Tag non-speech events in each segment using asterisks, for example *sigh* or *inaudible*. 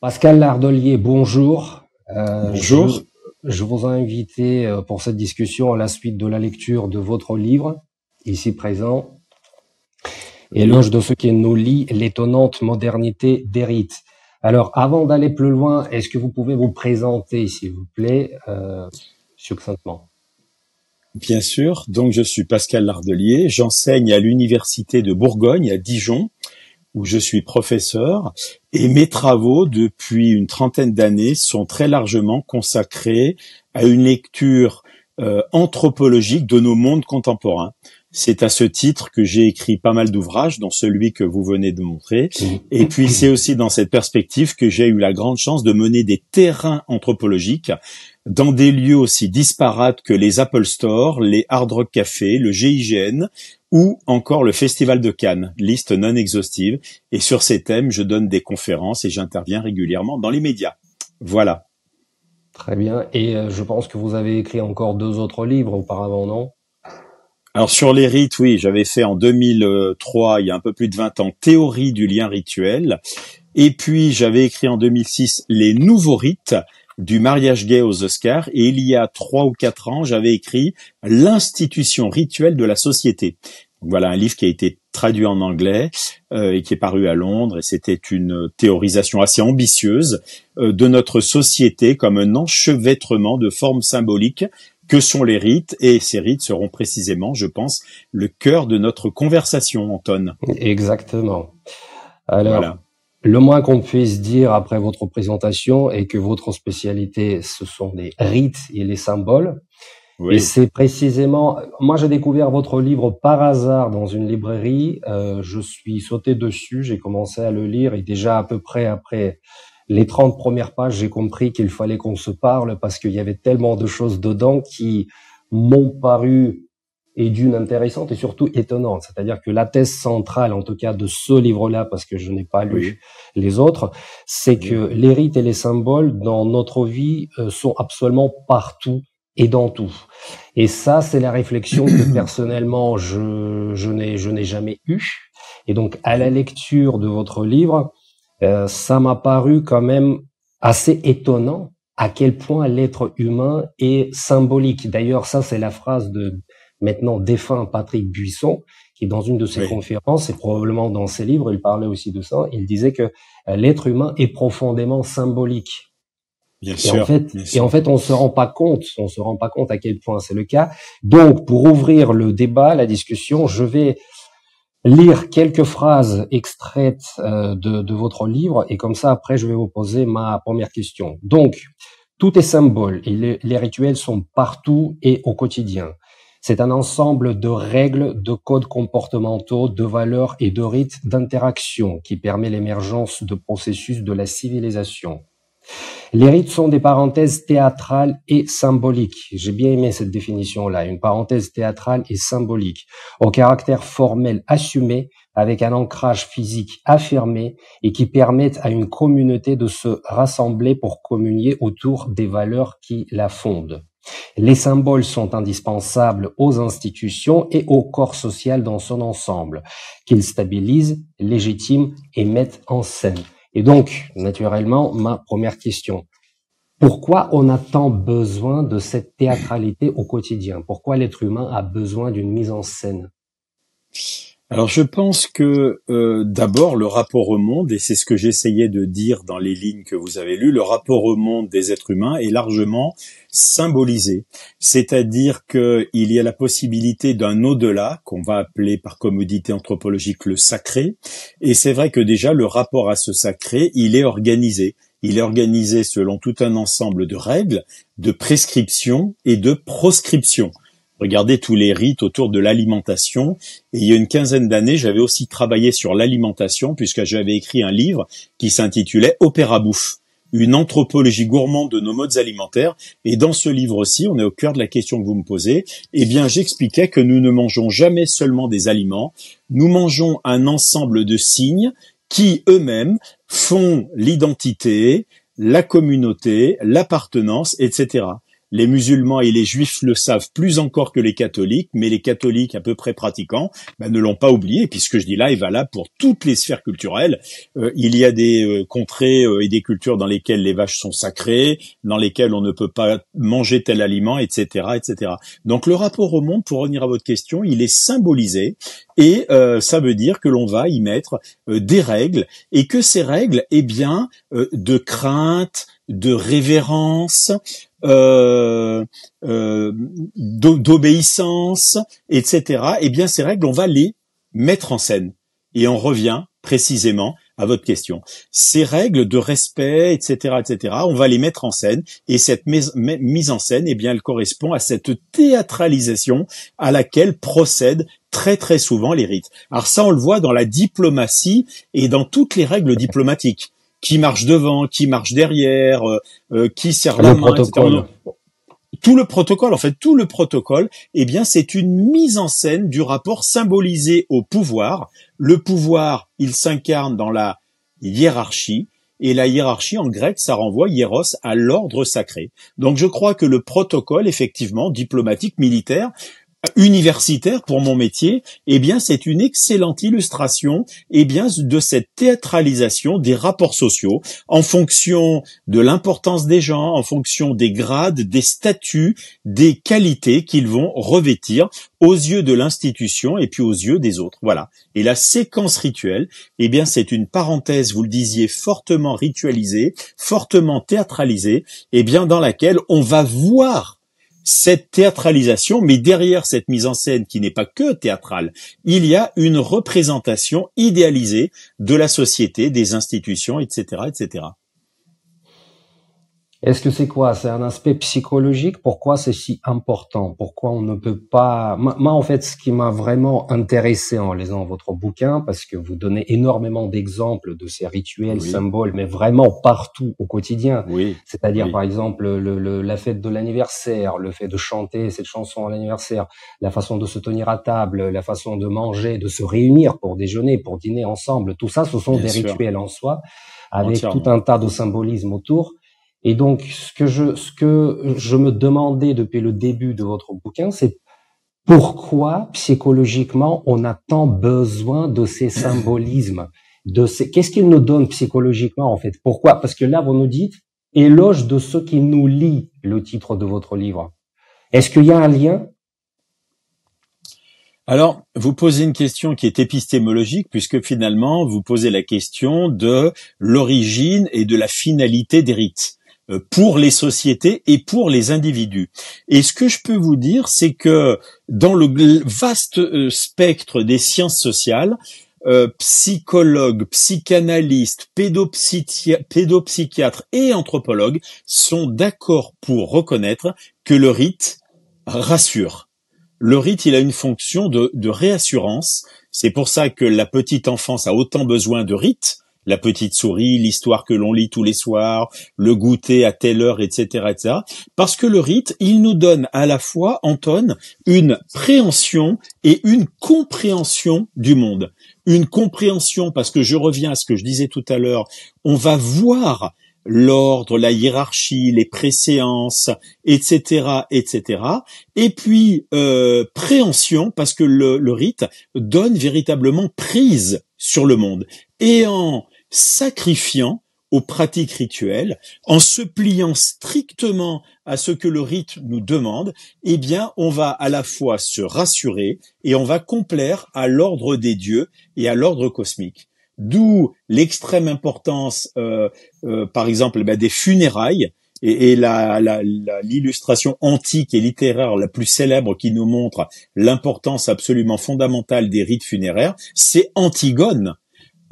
Pascal Lardelier, bonjour. Euh, bonjour. Je, vous ai invité euh, pour cette discussion à la suite de la lecture de votre livre, ici présent, Éloge de ce qui nous lie, l'étonnante modernité rites ». Alors, avant d'aller plus loin, est-ce que vous pouvez vous présenter, s'il vous plaît, euh, succinctement Bien sûr. Donc, je suis Pascal Lardelier. J'enseigne à l'université de Bourgogne, à Dijon, où je suis professeur et mes travaux depuis une trentaine d'années sont très largement consacrés à une lecture euh, anthropologique de nos mondes contemporains. C'est à ce titre que j'ai écrit pas mal d'ouvrages, dont celui que vous venez de montrer. Mmh. Et puis c'est aussi dans cette perspective que j'ai eu la grande chance de mener des terrains anthropologiques dans des lieux aussi disparates que les Apple Store, les Hard Rock Café, le GIGN, ou encore le Festival de Cannes, liste non exhaustive. Et sur ces thèmes, je donne des conférences et j'interviens régulièrement dans les médias. Voilà. Très bien. Et euh, je pense que vous avez écrit encore deux autres livres auparavant, non Alors sur les rites, oui, j'avais fait en 2003, il y a un peu plus de 20 ans, Théorie du lien rituel. Et puis j'avais écrit en 2006 Les nouveaux rites, du mariage gay aux Oscars et il y a trois ou quatre ans, j'avais écrit l'institution rituelle de la société. voilà un livre qui a été traduit en anglais euh, et qui est paru à Londres et c'était une théorisation assez ambitieuse euh, de notre société comme un enchevêtrement de formes symboliques que sont les rites et ces rites seront précisément, je pense, le cœur de notre conversation, Anton. Exactement. Alors, voilà. Le moins qu'on puisse dire après votre présentation est que votre spécialité, ce sont les rites et les symboles. Et c'est précisément, moi j'ai découvert votre livre par hasard dans une librairie. Euh, je suis sauté dessus, j'ai commencé à le lire et déjà à peu près après les 30 premières pages, j'ai compris qu'il fallait qu'on se parle parce qu'il y avait tellement de choses dedans qui m'ont paru et d'une intéressante et surtout étonnante. C'est-à-dire que la thèse centrale, en tout cas de ce livre-là, parce que je n'ai pas lu les autres, c'est que les rites et les symboles dans notre vie euh, sont absolument partout et dans tout. Et ça, c'est la réflexion que *coughs* personnellement, je, je n'ai, je n'ai jamais eue. Et donc, à la lecture de votre livre, euh, ça m'a paru quand même assez étonnant à quel point l'être humain est symbolique. D'ailleurs, ça, c'est la phrase de maintenant défunt Patrick Buisson, qui dans une de ses conférences, et probablement dans ses livres, il parlait aussi de ça, il disait que euh, l'être humain est profondément symbolique. Bien et sûr, en fait, et en fait, on se rend pas compte, on se rend pas compte à quel point c'est le cas. Donc, pour ouvrir le débat, la discussion, je vais lire quelques phrases extraites euh, de, votre livre, et comme ça, après, je vais vous poser ma première question. Donc, tout est symbole, et les rituels sont partout et au quotidien. C'est un ensemble de règles, de codes comportementaux, de valeurs et de rites d'interaction qui permet l'émergence de processus de la civilisation. Les rites sont des parenthèses théâtrales et symboliques. J'ai bien aimé cette définition-là, une parenthèse théâtrale et symbolique, au caractère formel assumé, avec un ancrage physique affirmé et qui permettent à une communauté de se rassembler pour communier autour des valeurs qui la fondent. Les symboles sont indispensables aux institutions et au corps social dans son ensemble, qu'ils stabilisent, légitiment et mettent en scène. Et donc, naturellement, ma première question. Pourquoi on a tant besoin de cette théâtralité au quotidien Pourquoi l'être humain a besoin d'une mise en scène alors je pense que euh, d'abord le rapport au monde, et c'est ce que j'essayais de dire dans les lignes que vous avez lues, le rapport au monde des êtres humains est largement symbolisé. C'est-à-dire qu'il y a la possibilité d'un au-delà, qu'on va appeler par commodité anthropologique le sacré, et c'est vrai que déjà le rapport à ce sacré, il est organisé. Il est organisé selon tout un ensemble de règles, de prescriptions et de proscriptions. Regardez tous les rites autour de l'alimentation. Et il y a une quinzaine d'années, j'avais aussi travaillé sur l'alimentation puisque j'avais écrit un livre qui s'intitulait Opéra bouffe une anthropologie gourmande de nos modes alimentaires. Et dans ce livre aussi, on est au cœur de la question que vous me posez. Eh bien, j'expliquais que nous ne mangeons jamais seulement des aliments. Nous mangeons un ensemble de signes qui eux-mêmes font l'identité, la communauté, l'appartenance, etc. Les musulmans et les juifs le savent plus encore que les catholiques, mais les catholiques à peu près pratiquants ben, ne l'ont pas oublié, puisque je dis là est valable pour toutes les sphères culturelles. Euh, il y a des euh, contrées euh, et des cultures dans lesquelles les vaches sont sacrées, dans lesquelles on ne peut pas manger tel aliment, etc., etc. Donc le rapport au monde, pour revenir à votre question, il est symbolisé et ça veut dire que l'on va y mettre des règles et que ces règles, eh bien, de crainte, de révérence, euh, euh, d'obéissance, etc. Eh bien, ces règles, on va les mettre en scène. Et on revient précisément à votre question. Ces règles de respect, etc., etc., on va les mettre en scène, et cette mise en scène, eh bien, elle correspond à cette théâtralisation à laquelle procèdent très très souvent les rites. Alors ça, on le voit dans la diplomatie et dans toutes les règles diplomatiques qui marche devant, qui marche derrière, euh, euh, qui sert la main, Etc. Tout le protocole, en fait, tout le protocole, eh bien, c'est une mise en scène du rapport symbolisé au pouvoir. Le pouvoir, il s'incarne dans la hiérarchie, et la hiérarchie en grec, ça renvoie hieros à l'ordre sacré. Donc je crois que le protocole, effectivement, diplomatique, militaire, universitaire pour mon métier, eh bien, c'est une excellente illustration, eh bien, de cette théâtralisation des rapports sociaux en fonction de l'importance des gens, en fonction des grades, des statuts, des qualités qu'ils vont revêtir aux yeux de l'institution et puis aux yeux des autres. Voilà. Et la séquence rituelle, eh bien, c'est une parenthèse, vous le disiez, fortement ritualisée, fortement théâtralisée, eh bien, dans laquelle on va voir cette théâtralisation, mais derrière cette mise en scène qui n'est pas que théâtrale, il y a une représentation idéalisée de la société, des institutions, etc., etc. Est-ce que c'est quoi C'est un aspect psychologique Pourquoi c'est si important Pourquoi on ne peut pas Moi, en fait, ce qui m'a vraiment intéressé en lisant votre bouquin, parce que vous donnez énormément d'exemples de ces rituels, symboles, mais vraiment partout au quotidien. Oui. C'est-à-dire, par exemple, la fête de l'anniversaire, le fait de chanter cette chanson à l'anniversaire, la façon de se tenir à table, la façon de manger, de se réunir pour déjeuner, pour dîner ensemble. Tout ça, ce sont des rituels en soi, avec tout un tas de symbolisme autour. Et donc, ce que je, me demandais depuis le début de votre bouquin, c'est pourquoi psychologiquement on a tant besoin de ces *coughs* symbolismes, de ces, qu'est-ce qu'ils nous donnent psychologiquement en fait Pourquoi Parce que là, vous nous dites éloge de ce qui nous lie le titre de votre livre. Est-ce qu'il y a un lien alors, vous posez une question qui est épistémologique puisque finalement, vous posez la question de l'origine et de la finalité des rites. Euh, pour les sociétés et pour les individus. Et ce que je peux vous dire, c'est que dans le vaste euh, spectre des sciences sociales, euh, psychologues, psychanalystes, pédopsychiatres et anthropologues sont d'accord pour reconnaître que le rite rassure. Le rite, il a une fonction de, de réassurance. C'est pour ça que la petite enfance a autant besoin de rites la petite souris, l'histoire que l'on lit tous les soirs, le goûter à telle heure, etc., etc. Parce que le rite, il nous donne à la fois, Anton, une préhension et une compréhension du monde. Une compréhension, parce que je reviens à ce que je disais tout à l'heure, on va voir l'ordre, la hiérarchie, les préséances, etc., etc. Et puis euh, préhension, parce que le, le rite donne véritablement prise sur le monde. Et en sacrifiant aux pratiques rituelles, en se pliant strictement à ce que le rite nous demande, eh bien, on va à la fois se rassurer et on va complaire à l'ordre des dieux et à l'ordre cosmique. D'où l'extrême importance, euh, euh, par exemple, eh des funérailles et, l'illustration antique et littéraire la plus célèbre qui nous montre l'importance absolument fondamentale des rites funéraires, c'est Antigone.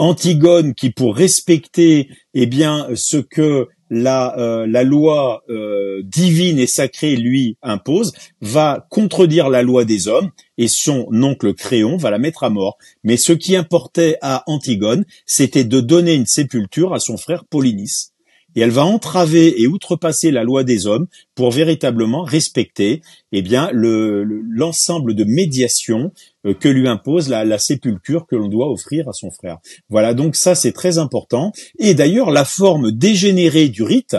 Antigone qui, pour respecter eh bien ce que la, euh, la loi euh, divine et sacrée lui impose, va contredire la loi des hommes et son oncle Créon va la mettre à mort. Mais ce qui importait à Antigone, c'était de donner une sépulture à son frère Polynice et elle va entraver et outrepasser la loi des hommes pour véritablement respecter eh bien l'ensemble de médiation euh, que lui impose la, la sépulture que l'on doit offrir à son frère. Voilà donc ça c'est très important et d'ailleurs la forme dégénérée du rite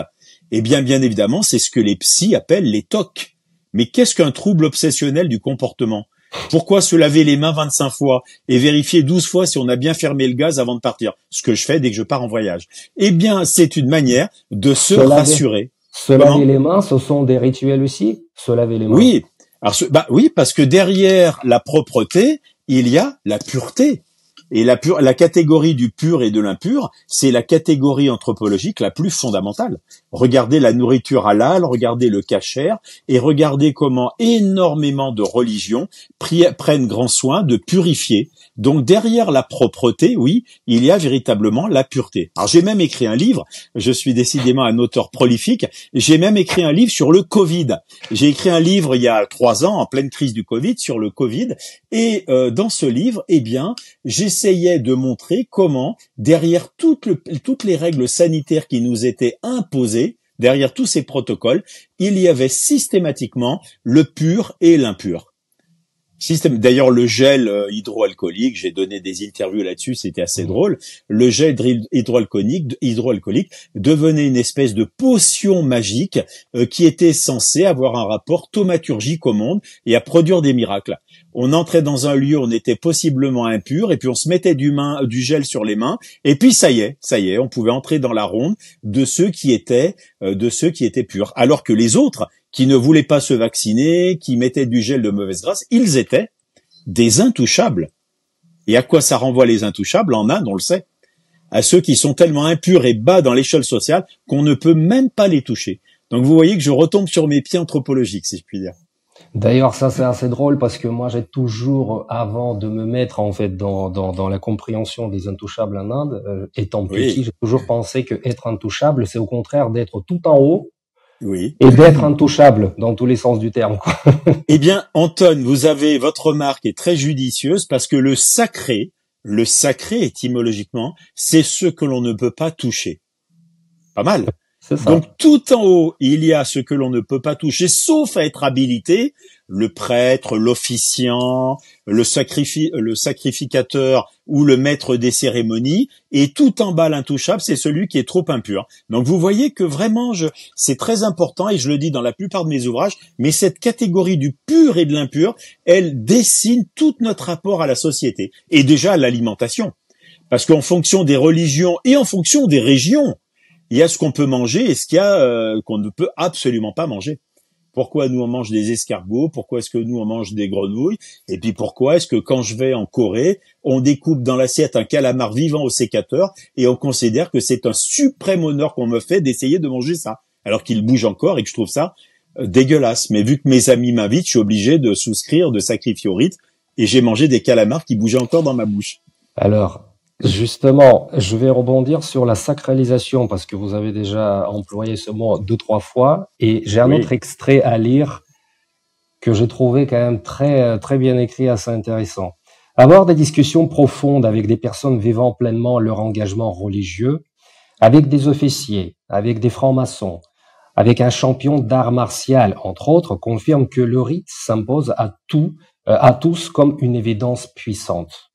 eh bien bien évidemment c'est ce que les psys appellent les tocs. Mais qu'est-ce qu'un trouble obsessionnel du comportement pourquoi se laver les mains 25 fois et vérifier 12 fois si on a bien fermé le gaz avant de partir Ce que je fais dès que je pars en voyage. Eh bien, c'est une manière de se, rassurer. Se laver les mains, ce sont des rituels aussi Se laver les mains. Oui. bah oui, parce que derrière la propreté, il y a la pureté. Et la, catégorie du pur et de l'impur, c'est la catégorie anthropologique la plus fondamentale. Regardez la nourriture halal, regardez le cachère, et regardez comment énormément de religions prennent grand soin de purifier donc derrière la propreté, oui, il y a véritablement la pureté. Alors j'ai même écrit un livre, je suis décidément un auteur prolifique, j'ai même écrit un livre sur le Covid. J'ai écrit un livre il y a trois ans, en pleine crise du Covid, sur le Covid, et euh, dans ce livre, eh bien, j'essayais de montrer comment, derrière toutes les règles sanitaires qui nous étaient imposées, derrière tous ces protocoles, il y avait systématiquement le pur et l'impur système. D'ailleurs, le gel euh, hydroalcoolique, j'ai donné des interviews là-dessus, c'était assez mmh. drôle. Le gel hydroalcoolique, devenait une espèce de potion magique euh, qui était censée avoir un rapport thaumaturgique au monde et à produire des miracles on entrait dans un lieu, on était possiblement impur, et puis on se mettait du, main, du gel sur les mains, et puis ça y est, ça y est, on pouvait entrer dans la ronde de ceux qui étaient, euh, de ceux qui étaient purs, alors que les autres qui ne voulaient pas se vacciner, qui mettaient du gel de mauvaise grâce, ils étaient des intouchables. Et à quoi ça renvoie les intouchables En Inde, on le sait, à ceux qui sont tellement impurs et bas dans l'échelle sociale qu'on ne peut même pas les toucher. Donc vous voyez que je retombe sur mes pieds anthropologiques, si je puis dire. D'ailleurs, ça c'est assez drôle parce que moi j'ai toujours, avant de me mettre en fait dans, dans, la compréhension des intouchables en Inde, euh, étant petit, j'ai toujours pensé que être intouchable, c'est au contraire d'être tout en haut. Oui. Et d'être intouchable dans tous les sens du terme. *laughs* eh bien, Anton, vous avez votre remarque est très judicieuse parce que le sacré, le sacré étymologiquement, c'est ce que l'on ne peut pas toucher. Pas mal. Donc tout en haut, il y a ce que l'on ne peut pas toucher, sauf à être habilité, le prêtre, l'officiant, le, sacrificateur ou le maître des cérémonies, et tout en bas l'intouchable, c'est celui qui est trop impur. Donc vous voyez que vraiment, c'est très important, et je le dis dans la plupart de mes ouvrages, mais cette catégorie du pur et de l'impur, elle dessine tout notre rapport à la société, et déjà à l'alimentation. Parce qu'en fonction des religions et en fonction des régions, il y a ce qu'on peut manger et ce qu'il y a euh, qu'on ne peut absolument pas manger. Pourquoi nous on mange des escargots Pourquoi est-ce que nous on mange des grenouilles Et puis pourquoi est-ce que quand je vais en Corée, on découpe dans l'assiette un calamar vivant au sécateur et on considère que c'est un suprême honneur qu'on me fait d'essayer de manger ça, alors qu'il bouge encore et que je trouve ça euh, dégueulasse. Mais vu que mes amis m'invitent, je suis obligé de souscrire, de sacrifier au rite, et j'ai mangé des calamars qui bougeaient encore dans ma bouche. Alors, Justement, je vais rebondir sur la sacralisation parce que vous avez déjà employé ce mot deux, trois fois et j'ai un autre extrait à lire que j'ai trouvé quand même très, très bien écrit, assez intéressant. Avoir des discussions profondes avec des personnes vivant pleinement leur engagement religieux, avec des officiers, avec des francs-maçons, avec un champion d'art martial, entre autres, confirme que le rite s'impose à tout, euh, à tous comme une évidence puissante.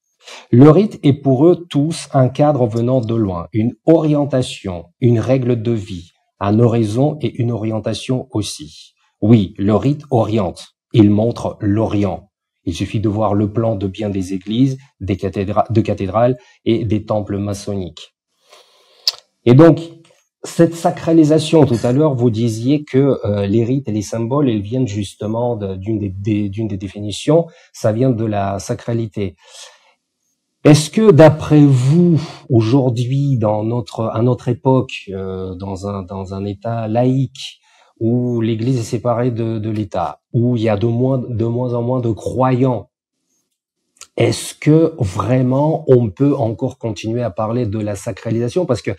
Le rite est pour eux tous un cadre venant de loin, une orientation, une règle de vie, un horizon et une orientation aussi. Oui, le rite oriente, il montre l'Orient. Il suffit de voir le plan de bien des églises, des cathédrales, et des temples maçonniques. Et donc, cette sacralisation, tout à l'heure, vous disiez que euh, les rites et les symboles, ils viennent justement d'une des, définitions, ça vient de la sacralité. Est-ce que d'après vous, aujourd'hui, dans notre, à notre époque, euh, dans, un, dans un État laïque, où l'Église est séparée de, de l'État, où il y a de moins, de moins en moins de croyants, est-ce que vraiment on peut encore continuer à parler de la sacralisation Parce que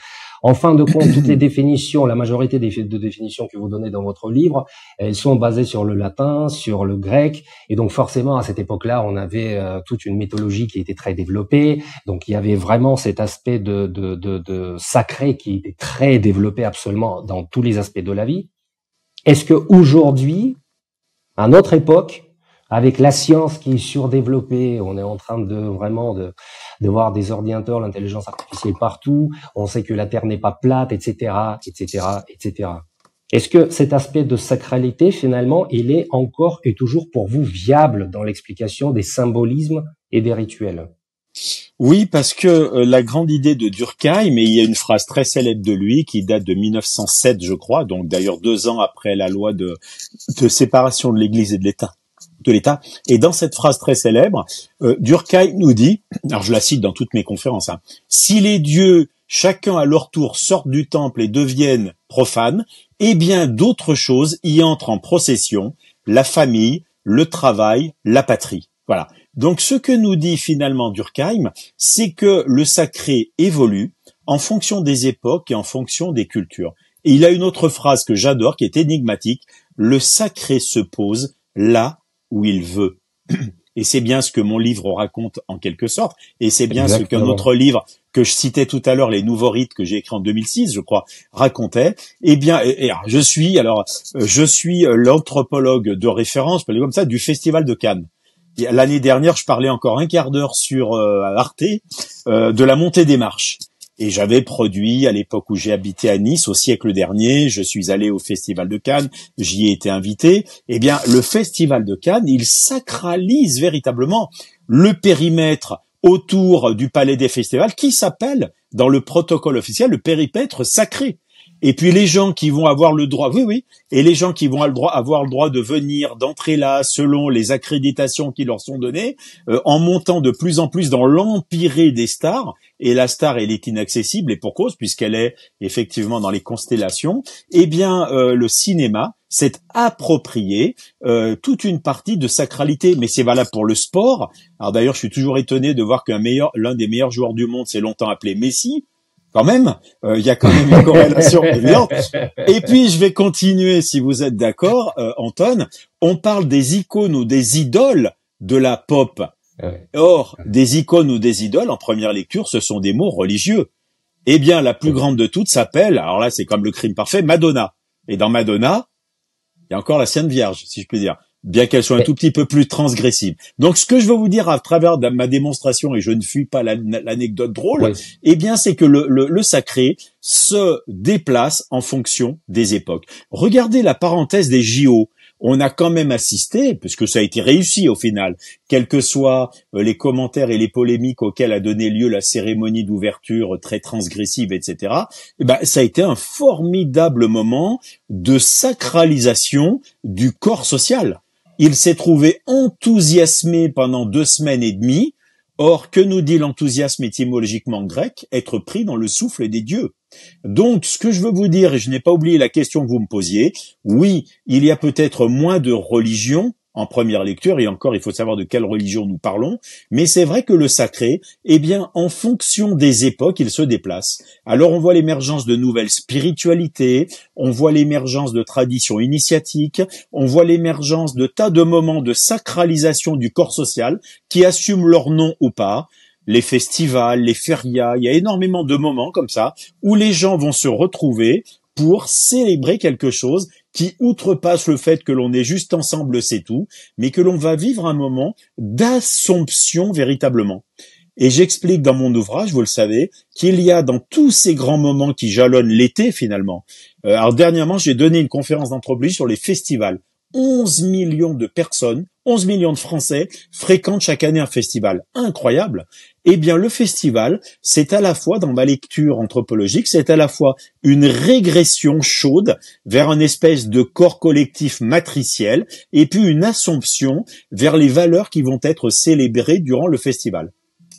en fin de compte, toutes les définitions, la majorité des définitions que vous donnez dans votre livre, elles sont basées sur le latin, sur le grec, et donc forcément à cette époque-là, on avait euh, toute une mythologie qui était très développée, donc il y avait vraiment cet aspect de, de sacré qui était très développé absolument dans tous les aspects de la vie. Est-ce que aujourd'hui, à notre époque, avec la science qui est surdéveloppée, on est en train de vraiment de de voir des ordinateurs, l'intelligence artificielle partout. On sait que la Terre n'est pas plate, etc., etc., etc. Est-ce que cet aspect de sacralité, finalement, il est encore et toujours pour vous viable dans l'explication des symbolismes et des rituels oui, parce que euh, la grande idée de Durkheim, mais il y a une phrase très célèbre de lui qui date de 1907, je crois, donc d'ailleurs deux ans après la loi de séparation de l'Église et de l'État, et dans cette phrase très célèbre, euh, Durkheim nous dit, alors je la cite dans toutes mes conférences, hein, si les dieux, chacun à leur tour, sortent du temple et deviennent profanes, eh bien d'autres choses y entrent en procession, la famille, le travail, la patrie. Voilà. Donc ce que nous dit finalement Durkheim, c'est que le sacré évolue en fonction des époques et en fonction des cultures. Et il a une autre phrase que j'adore, qui est énigmatique, le sacré se pose là où il veut. Et c'est bien ce que mon livre raconte en quelque sorte, et c'est bien ce qu'un autre livre que je citais tout à l'heure, les nouveaux rites que j'ai écrit en 2006, je crois, racontait. Eh bien, je suis alors euh, je suis euh, l'anthropologue de référence, comme ça, du Festival de Cannes. L'année dernière, je parlais encore un quart d'heure sur euh, Arte de la montée des marches. Et j'avais produit à l'époque où j'ai habité à Nice, au siècle dernier, je suis allé au Festival de Cannes, j'y ai été invité. Eh bien, le Festival de Cannes, il sacralise véritablement le périmètre autour du Palais des Festivals qui s'appelle, dans le protocole officiel, le périmètre sacré. Et puis les gens qui vont avoir le droit, oui, oui, et les gens qui vont avoir le droit, de venir, d'entrer là, selon les accréditations qui leur sont données, euh, en montant de plus en plus dans l'empiré des stars. Et la star, elle est inaccessible et pour cause, puisqu'elle est effectivement dans les constellations. Eh bien, euh, le cinéma s'est approprié euh, toute une partie de sacralité, mais c'est valable pour le sport. Alors d'ailleurs, je suis toujours étonné de voir qu'un meilleur, l'un des meilleurs joueurs du monde s'est longtemps appelé Messi quand même, euh, il y a quand même une corrélation *laughs* évidente. Et puis je vais continuer, si vous êtes d'accord, euh, Antoine. Anton, on parle des icônes ou des idoles de la pop. Ah Or, des icônes ou des idoles, en première lecture, ce sont des mots religieux. Eh bien, la plus grande de toutes s'appelle, alors là c'est comme le crime parfait, Madonna. Et dans Madonna, il y a encore la Sainte Vierge, si je puis dire bien qu'elle soit un tout petit peu plus transgressive. Donc, ce que je veux vous dire à travers ma démonstration, et je ne fuis pas l'anecdote drôle, eh bien, c'est que le, sacré se déplace en fonction des époques. Regardez la parenthèse des JO. On a quand même assisté, puisque ça a été réussi au final, quels que soient euh, les commentaires et les polémiques auxquels a donné lieu la cérémonie d'ouverture très transgressive, etc. Eh ben, ça a été un formidable moment de sacralisation du corps social. Il s'est trouvé enthousiasmé pendant deux semaines et demie. Or, que nous dit l'enthousiasme étymologiquement grec Être pris dans le souffle des dieux. Donc, ce que je veux vous dire, et je n'ai pas oublié la question que vous me posiez, oui, il y a peut-être moins de religion, en première lecture, et encore il faut savoir de quelle religion nous parlons, mais c'est vrai que le sacré, eh bien, en fonction des époques, il se déplace. Alors on voit l'émergence de nouvelles spiritualités, on voit l'émergence de traditions initiatiques, on voit l'émergence de tas de moments de sacralisation du corps social qui assument leur nom ou pas, les festivals, les férias, il y a énormément de moments comme ça où les gens vont se retrouver, pour célébrer quelque chose qui outrepasse le fait que l'on est juste ensemble, c'est tout, mais que l'on va vivre un moment d'assomption véritablement. Et j'explique dans mon ouvrage, vous le savez, qu'il y a dans tous ces grands moments qui jalonnent l'été finalement. Euh, alors dernièrement, j'ai donné une conférence d'entreprise sur les festivals. 11 millions de personnes 11 millions de Français fréquentent chaque année un festival incroyable. Eh bien, le festival, c'est à la fois, dans ma lecture anthropologique, c'est à la fois une régression chaude vers un espèce de corps collectif matriciel et puis une assomption vers les valeurs qui vont être célébrées durant le festival.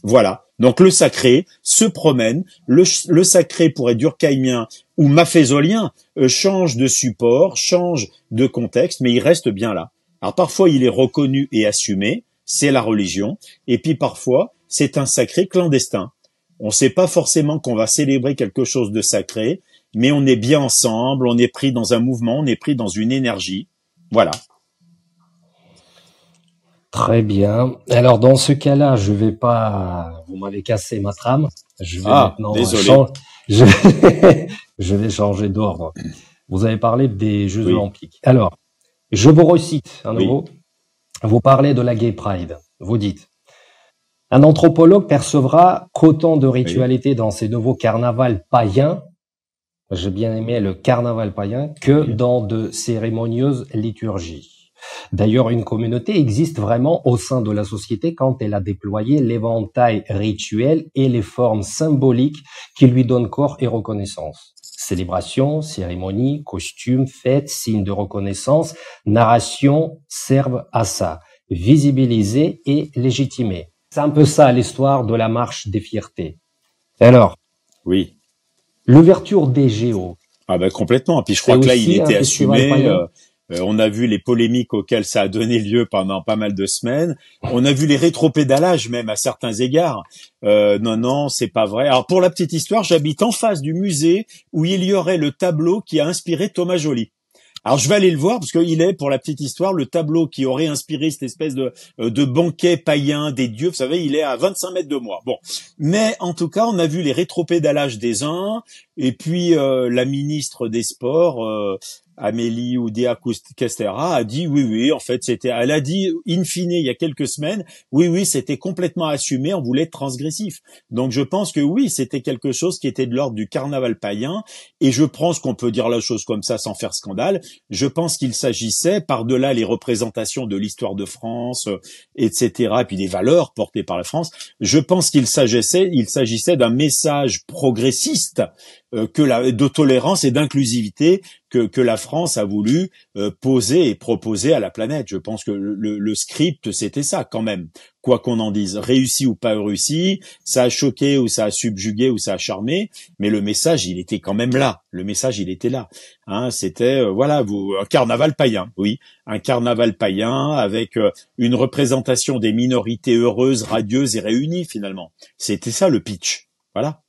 Voilà. Donc le sacré se promène, le, sacré pourrait durkheimien ou mafésolien. Euh, change de support, change de contexte, mais il reste bien là. Alors parfois il est reconnu et assumé, c'est la religion, et puis parfois c'est un sacré clandestin. On ne sait pas forcément qu'on va célébrer quelque chose de sacré, mais on est bien ensemble, on est pris dans un mouvement, on est pris dans une énergie. Voilà. Très bien. Alors dans ce cas-là, je vais pas. Vous m'avez cassé ma trame. Je vais ah, désolé. *laughs* Je... vais changer d'ordre. Vous avez parlé des Jeux Olympiques. Alors, je vous recite à hein, nouveau. Vous parlez de la gay pride. Vous dites un anthropologue percevra qu'autant de ritualité dans ces nouveaux carnavals païens, j'ai bien aimé le carnaval païen, que dans de cérémonieuses liturgies. D'ailleurs, une communauté existe vraiment au sein de la société quand elle a déployé l'éventail rituel et les formes symboliques qui lui donnent corps et reconnaissance. Célébrations, cérémonies, costumes, fêtes, signes de reconnaissance, narration servent à ça, visibiliser et légitimer. C'est un peu ça l'histoire de la marche des fiertés. Alors Oui. L'ouverture des géos. Ah ben complètement. Puis je crois que là, il était assumé. Euh, on a vu les polémiques auxquelles ça a donné lieu pendant pas mal de semaines. On a vu les rétropédalages même à certains égards. Euh, non, non, c'est pas vrai. Alors pour la petite histoire, j'habite en face du musée où il y aurait le tableau qui a inspiré Thomas Joly. Alors je vais aller le voir parce qu'il est, pour la petite histoire, le tableau qui aurait inspiré cette espèce de, euh, banquet païen des dieux. Vous savez, il est à 25 mètres de moi. Bon, mais en tout cas, on a vu les rétropédalages des uns, et puis euh, la ministre des Sports, Amélie ou Castera a dit oui oui en fait c'était elle a dit in fine il y a quelques semaines oui oui c'était complètement assumé on voulait être transgressif donc je pense que oui c'était quelque chose qui était de l'ordre du carnaval païen et je pense qu'on peut dire la chose comme ça sans faire scandale je pense qu'il s'agissait par-delà les représentations de l'histoire de France euh, etc et puis des valeurs portées par la France je pense qu'il s'agissait il s'agissait d'un message progressiste euh, que la, de tolérance et d'inclusivité que, la France a voulu euh, poser et proposer à la planète. Je pense que le, script, c'était ça quand même, quoi qu'on en dise. Réussi ou pas réussi, ça a choqué ou ça a subjugué ou ça a charmé, mais le message, il était quand même là. Le message, il était là. Hein, c'était, euh, voilà, vous, un carnaval païen, oui, un carnaval païen avec euh, une représentation des minorités heureuses, radieuses et réunies, finalement. C'était ça le pitch. Voilà.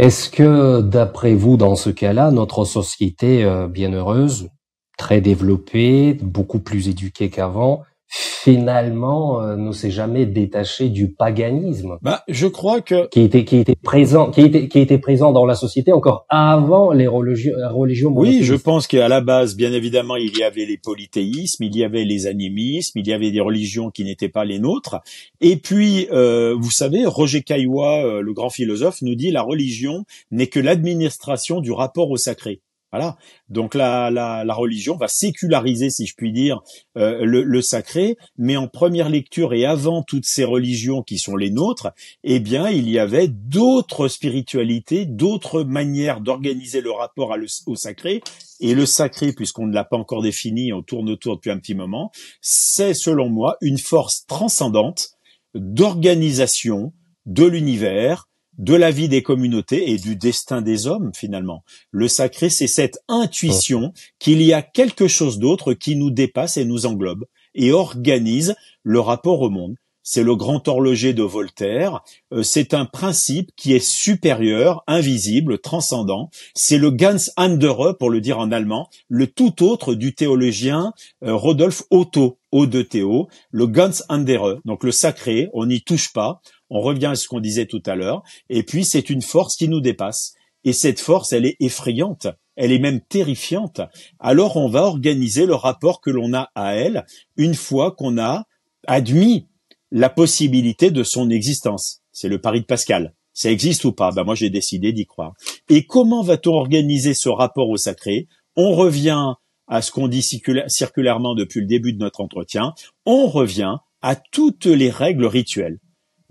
Est-ce que, d'après vous, dans ce cas-là, notre société euh, bienheureuse, très développée, beaucoup plus éduquée qu'avant, finalement euh, ne s'est jamais détaché du paganisme. Bah, je crois que qui était qui était présent qui était qui était présent dans la société encore avant les euh, religions Oui, je pense qu'à la base, bien évidemment, il y avait les polythéismes, il y avait les animismes, il y avait des religions qui n'étaient pas les nôtres. Et puis, euh, vous savez, Roger Caillois, le grand philosophe, nous dit la religion n'est que l'administration du rapport au sacré. Voilà. Donc la, religion va séculariser, si je puis dire, euh, le, sacré, mais en première lecture et avant toutes ces religions qui sont les nôtres, eh bien, il y avait d'autres spiritualités, d'autres manières d'organiser le rapport au sacré. Et le sacré, puisqu'on ne l'a pas encore défini, on tourne autour depuis un petit moment, c'est selon moi une force transcendante d'organisation de l'univers de la vie des communautés et du destin des hommes finalement. Le sacré, c'est cette intuition qu'il y a quelque chose d'autre qui nous dépasse et nous englobe et organise le rapport au monde. C'est le grand horloger de Voltaire. Euh, c'est un principe qui est supérieur, invisible, transcendant. C'est le ganz andere, pour le dire en allemand, le tout autre du théologien euh, Rodolphe Otto, O de Théo, le ganz andere. Donc le sacré, on n'y touche pas, on revient à ce qu'on disait tout à l'heure. Et puis, c'est une force qui nous dépasse. Et cette force, elle est effrayante. Elle est même terrifiante. Alors, on va organiser le rapport que l'on a à elle une fois qu'on a admis la possibilité de son existence. C'est le pari de Pascal. Ça existe ou pas? Ben, moi, j'ai décidé d'y croire. Et comment va-t-on organiser ce rapport au sacré? On revient à ce qu'on dit circulairement depuis le début de notre entretien. On revient à toutes les règles rituelles.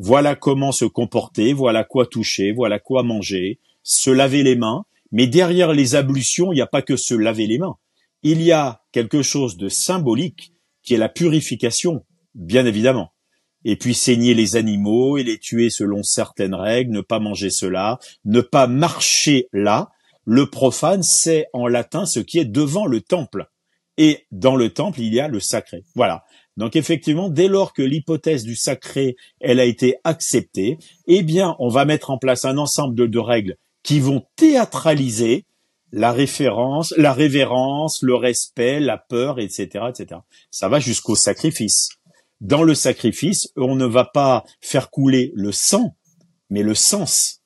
Voilà comment se comporter, voilà quoi toucher, voilà quoi manger, se laver les mains. Mais derrière les ablutions, il n'y a pas que se laver les mains. Il y a quelque chose de symbolique qui est la purification, bien évidemment. Et puis saigner les animaux et les tuer selon certaines règles, ne pas manger cela, ne pas marcher là. Le profane, c'est en latin ce qui est devant le temple. Et dans le temple, il y a le sacré. Voilà. Donc effectivement, dès lors que l'hypothèse du sacré, elle a été acceptée, eh bien, on va mettre en place un ensemble de, règles qui vont théâtraliser la référence, la révérence, le respect, la peur, etc., etc. Ça va jusqu'au sacrifice. Dans le sacrifice, on ne va pas faire couler le sang, mais le sens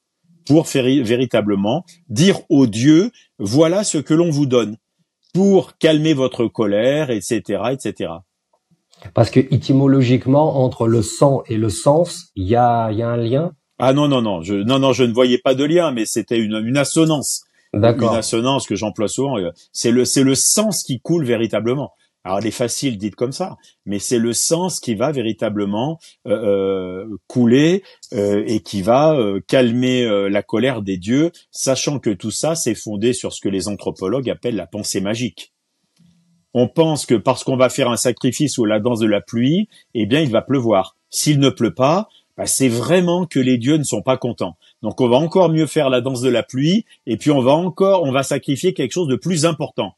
pour faire, véritablement dire au Dieu, voilà ce que l'on vous donne pour calmer votre colère, etc., etc. Parce que étymologiquement, entre le sang et le sens, il y a, y un lien. Ah non, non, non, je, non, non, je ne voyais pas de lien, mais c'était une, une assonance. Une assonance que j'emploie souvent. Euh, c'est le, c'est le sens qui coule véritablement. Alors elle est facile dites comme ça, mais c'est le sens qui va véritablement euh, euh, couler et qui va calmer la colère des dieux, sachant que tout ça c'est fondé sur ce que les anthropologues appellent la pensée magique on pense que parce qu'on va faire un sacrifice ou la danse de la pluie, eh bien, il va pleuvoir. S'il ne pleut pas, bah, c'est vraiment que les dieux ne sont pas contents. Donc, on va encore mieux faire la danse de la pluie, et puis on va encore, on va sacrifier quelque chose de plus important.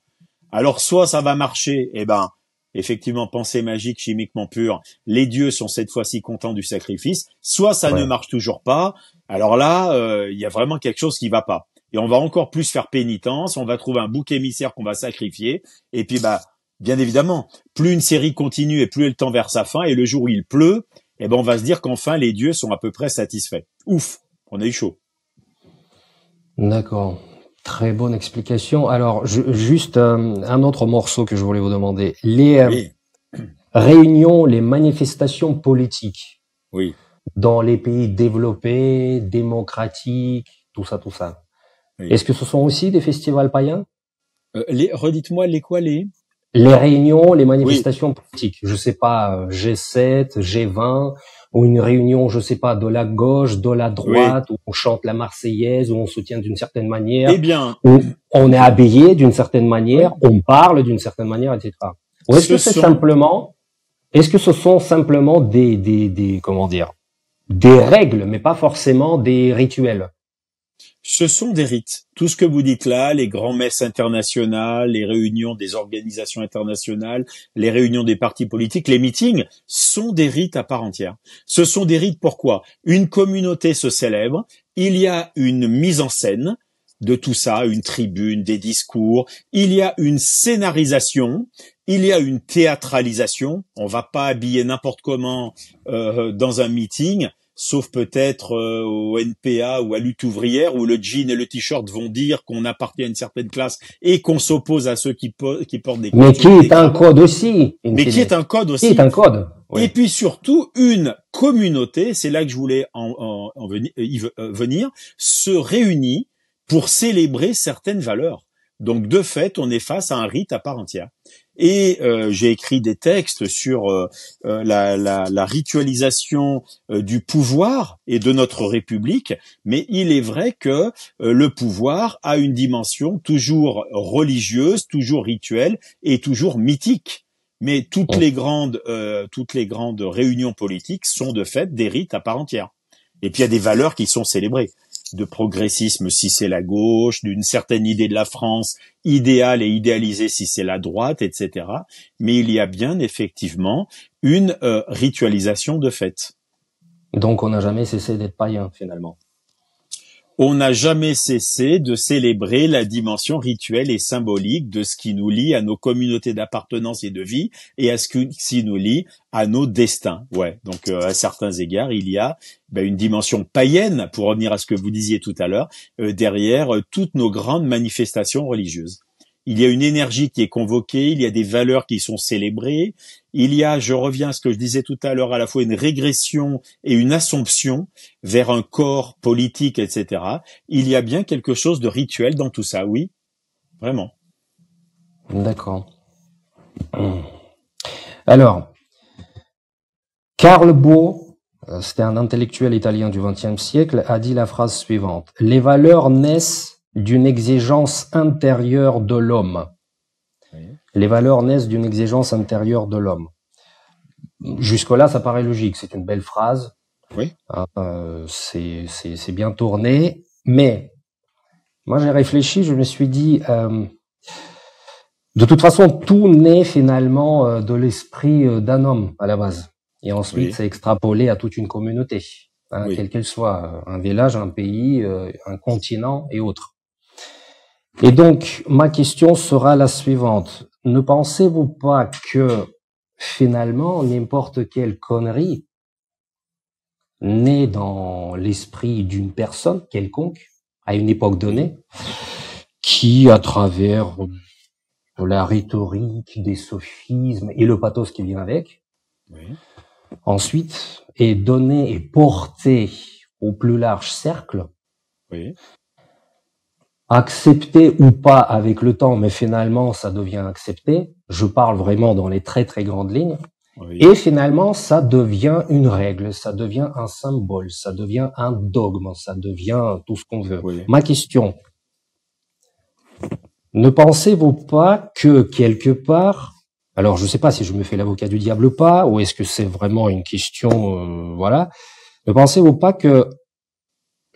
Alors, soit ça va marcher, eh ben, effectivement, pensée magique, chimiquement pure, les dieux sont cette fois-ci contents du sacrifice, soit ça ne marche toujours pas. Alors là, euh, il y a vraiment quelque chose qui va pas et on va encore plus faire pénitence, on va trouver un bouc émissaire qu'on va sacrifier, et puis bah bien évidemment, plus une série continue et plus le temps vers sa fin, et le jour où il pleut, eh ben on va se dire qu'enfin les dieux sont à peu près satisfaits. Ouf, on a eu chaud. D'accord. Très bonne explication. Alors, juste euh, un autre morceau que je voulais vous demander. Les euh, réunions, les manifestations politiques oui. dans les pays développés, démocratiques, tout ça, tout ça. Est-ce que ce sont aussi des festivals païens euh, les, Redites-moi les quoi les Les réunions, les manifestations politiques. Je sais pas, G7, euh, G20, ou une réunion, je sais pas, de la gauche, de la droite, où on chante la Marseillaise, où on se tient d'une certaine manière. Eh bien, où on est habillé d'une certaine manière, on parle d'une certaine manière, etc. est-ce que c'est simplement, est-ce que ce sont simplement des, des, des, comment dire, des règles, mais pas forcément des rituels ce sont des rites. Tout ce que vous dites là, les grands messes internationales, les réunions des organisations internationales, les réunions des partis politiques, les meetings, sont des rites à part entière. Ce sont des rites pourquoi Une communauté se célèbre, il y a une mise en scène de tout ça, une tribune, des discours, il y a une scénarisation, il y a une théâtralisation. On ne va pas habiller n'importe comment euh, dans un meeting sauf peut-être euh, au NPA ou à lutte ouvrière où le jean et le t-shirt vont dire qu'on appartient à une certaine classe et qu'on s'oppose à ceux qui, qui portent des Mais qui est un code aussi. Mais qui est un code aussi. Qui est un code. Et puis surtout une communauté, c'est là que je voulais en, euh, euh, venir, se réunit pour célébrer certaines valeurs. Donc de fait, on est face à un rite à part entière. Et euh, j'ai écrit des textes sur euh, euh, la, ritualisation du pouvoir et de notre République, mais il est vrai que le pouvoir a une dimension toujours religieuse, toujours rituelle et toujours mythique. Mais toutes mmh. les grandes, toutes les grandes réunions politiques sont de fait des rites à part entière. Et puis il y a des valeurs qui sont célébrées de progressisme si c'est la gauche, d'une certaine idée de la France idéale et idéalisée si c'est la droite, etc. Mais il y a bien effectivement une euh, ritualisation de fait. Donc on n'a jamais cessé d'être païen finalement. On n'a jamais cessé de célébrer la dimension rituelle et symbolique de ce qui nous lie à nos communautés d'appartenance et de vie et à ce qui nous lie à nos destins. Ouais. Donc euh, à certains égards, il y a bah, une dimension païenne, pour revenir à ce que vous disiez tout à l'heure, euh, derrière euh, toutes nos grandes manifestations religieuses il y a une énergie qui est convoquée, il y a des valeurs qui sont célébrées, il y a, je reviens à ce que je disais tout à l'heure, à la fois une régression et une assomption vers un corps politique, etc. Il y a bien quelque chose de rituel dans tout ça, oui, vraiment. D'accord. Hmm. Alors, Karl Bo, euh, c'était un intellectuel italien du XXe siècle, a dit la phrase suivante Les valeurs naissent d'une exigence intérieure de l'homme. Les valeurs naissent d'une exigence intérieure de l'homme. Jusque-là, ça paraît logique. C'est une belle phrase. Oui. Hein, euh, c'est bien tourné. Mais moi, j'ai réfléchi, je me suis dit, euh, de toute façon, tout naît finalement euh, de l'esprit d'un homme à la base. Et ensuite, c'est extrapolé à toute une communauté, hein, quel qu'elle soit, un village, un pays, un continent et autres. Et donc, ma question sera la suivante. Ne pensez-vous pas que finalement, n'importe quelle connerie née dans l'esprit d'une personne quelconque, à une époque donnée, qui, à travers euh, la rhétorique, des sophismes et le pathos qui vient avec, ensuite est donnée et portée au plus large cercle, accepter ou pas avec le temps, mais finalement ça devient accepté. Je parle vraiment dans les très très grandes lignes. Et finalement, ça devient une règle, ça devient un symbole, ça devient un dogme, ça devient tout ce qu'on veut. Ma question, ne pensez-vous pas que quelque part, alors je ne sais pas si je me fais l'avocat du diable ou pas, ou est-ce que c'est vraiment une question, euh, voilà, ne pensez-vous pas que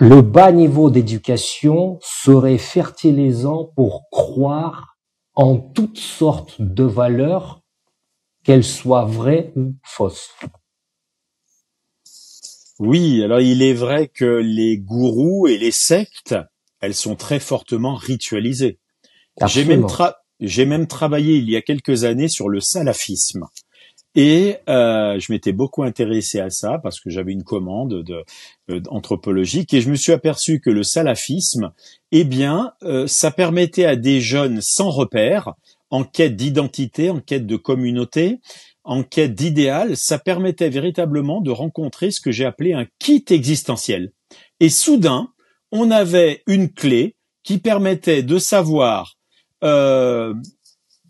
le bas niveau d'éducation serait fertilisant pour croire en toutes sortes de valeurs, qu'elles soient vraies ou fausses. Oui, alors il est vrai que les gourous et les sectes, elles sont très fortement ritualisées. J'ai même, même travaillé il y a quelques années sur le salafisme. Et euh, je m'étais beaucoup intéressé à ça parce que j'avais une commande de, euh, et je me suis aperçu que le salafisme, eh bien, euh, ça permettait à des jeunes sans repères, en quête d'identité, en quête de communauté, en quête d'idéal, ça permettait véritablement de rencontrer ce que j'ai appelé un kit existentiel. Et soudain, on avait une clé qui permettait de savoir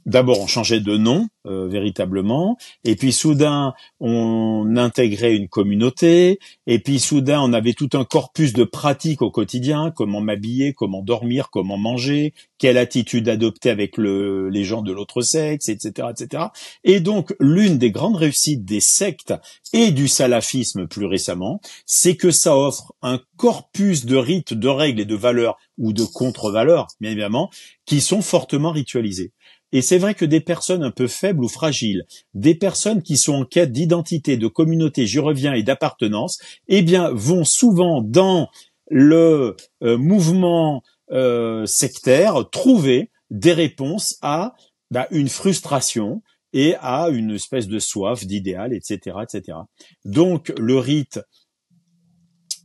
d'abord on changeait de nom euh, véritablement, et puis soudain on intégrait une communauté, et puis soudain on avait tout un corpus de pratiques au quotidien, comment m'habiller, comment dormir, comment manger, quelle attitude adopter avec les gens de l'autre sexe, etc., etc. Et donc l'une des grandes réussites des sectes et du salafisme plus récemment, c'est que ça offre un corpus de rites, de règles et de valeurs ou de contre-valeurs, bien évidemment, qui sont fortement ritualisés. Et c'est vrai que des personnes un peu faibles ou fragiles, des personnes qui sont en quête d'identité, de communauté, je reviens, et d'appartenance, eh bien, vont souvent dans le euh, mouvement euh, sectaire trouver des réponses à bah, une frustration et à une espèce de soif d'idéal, etc., etc. Donc, le rite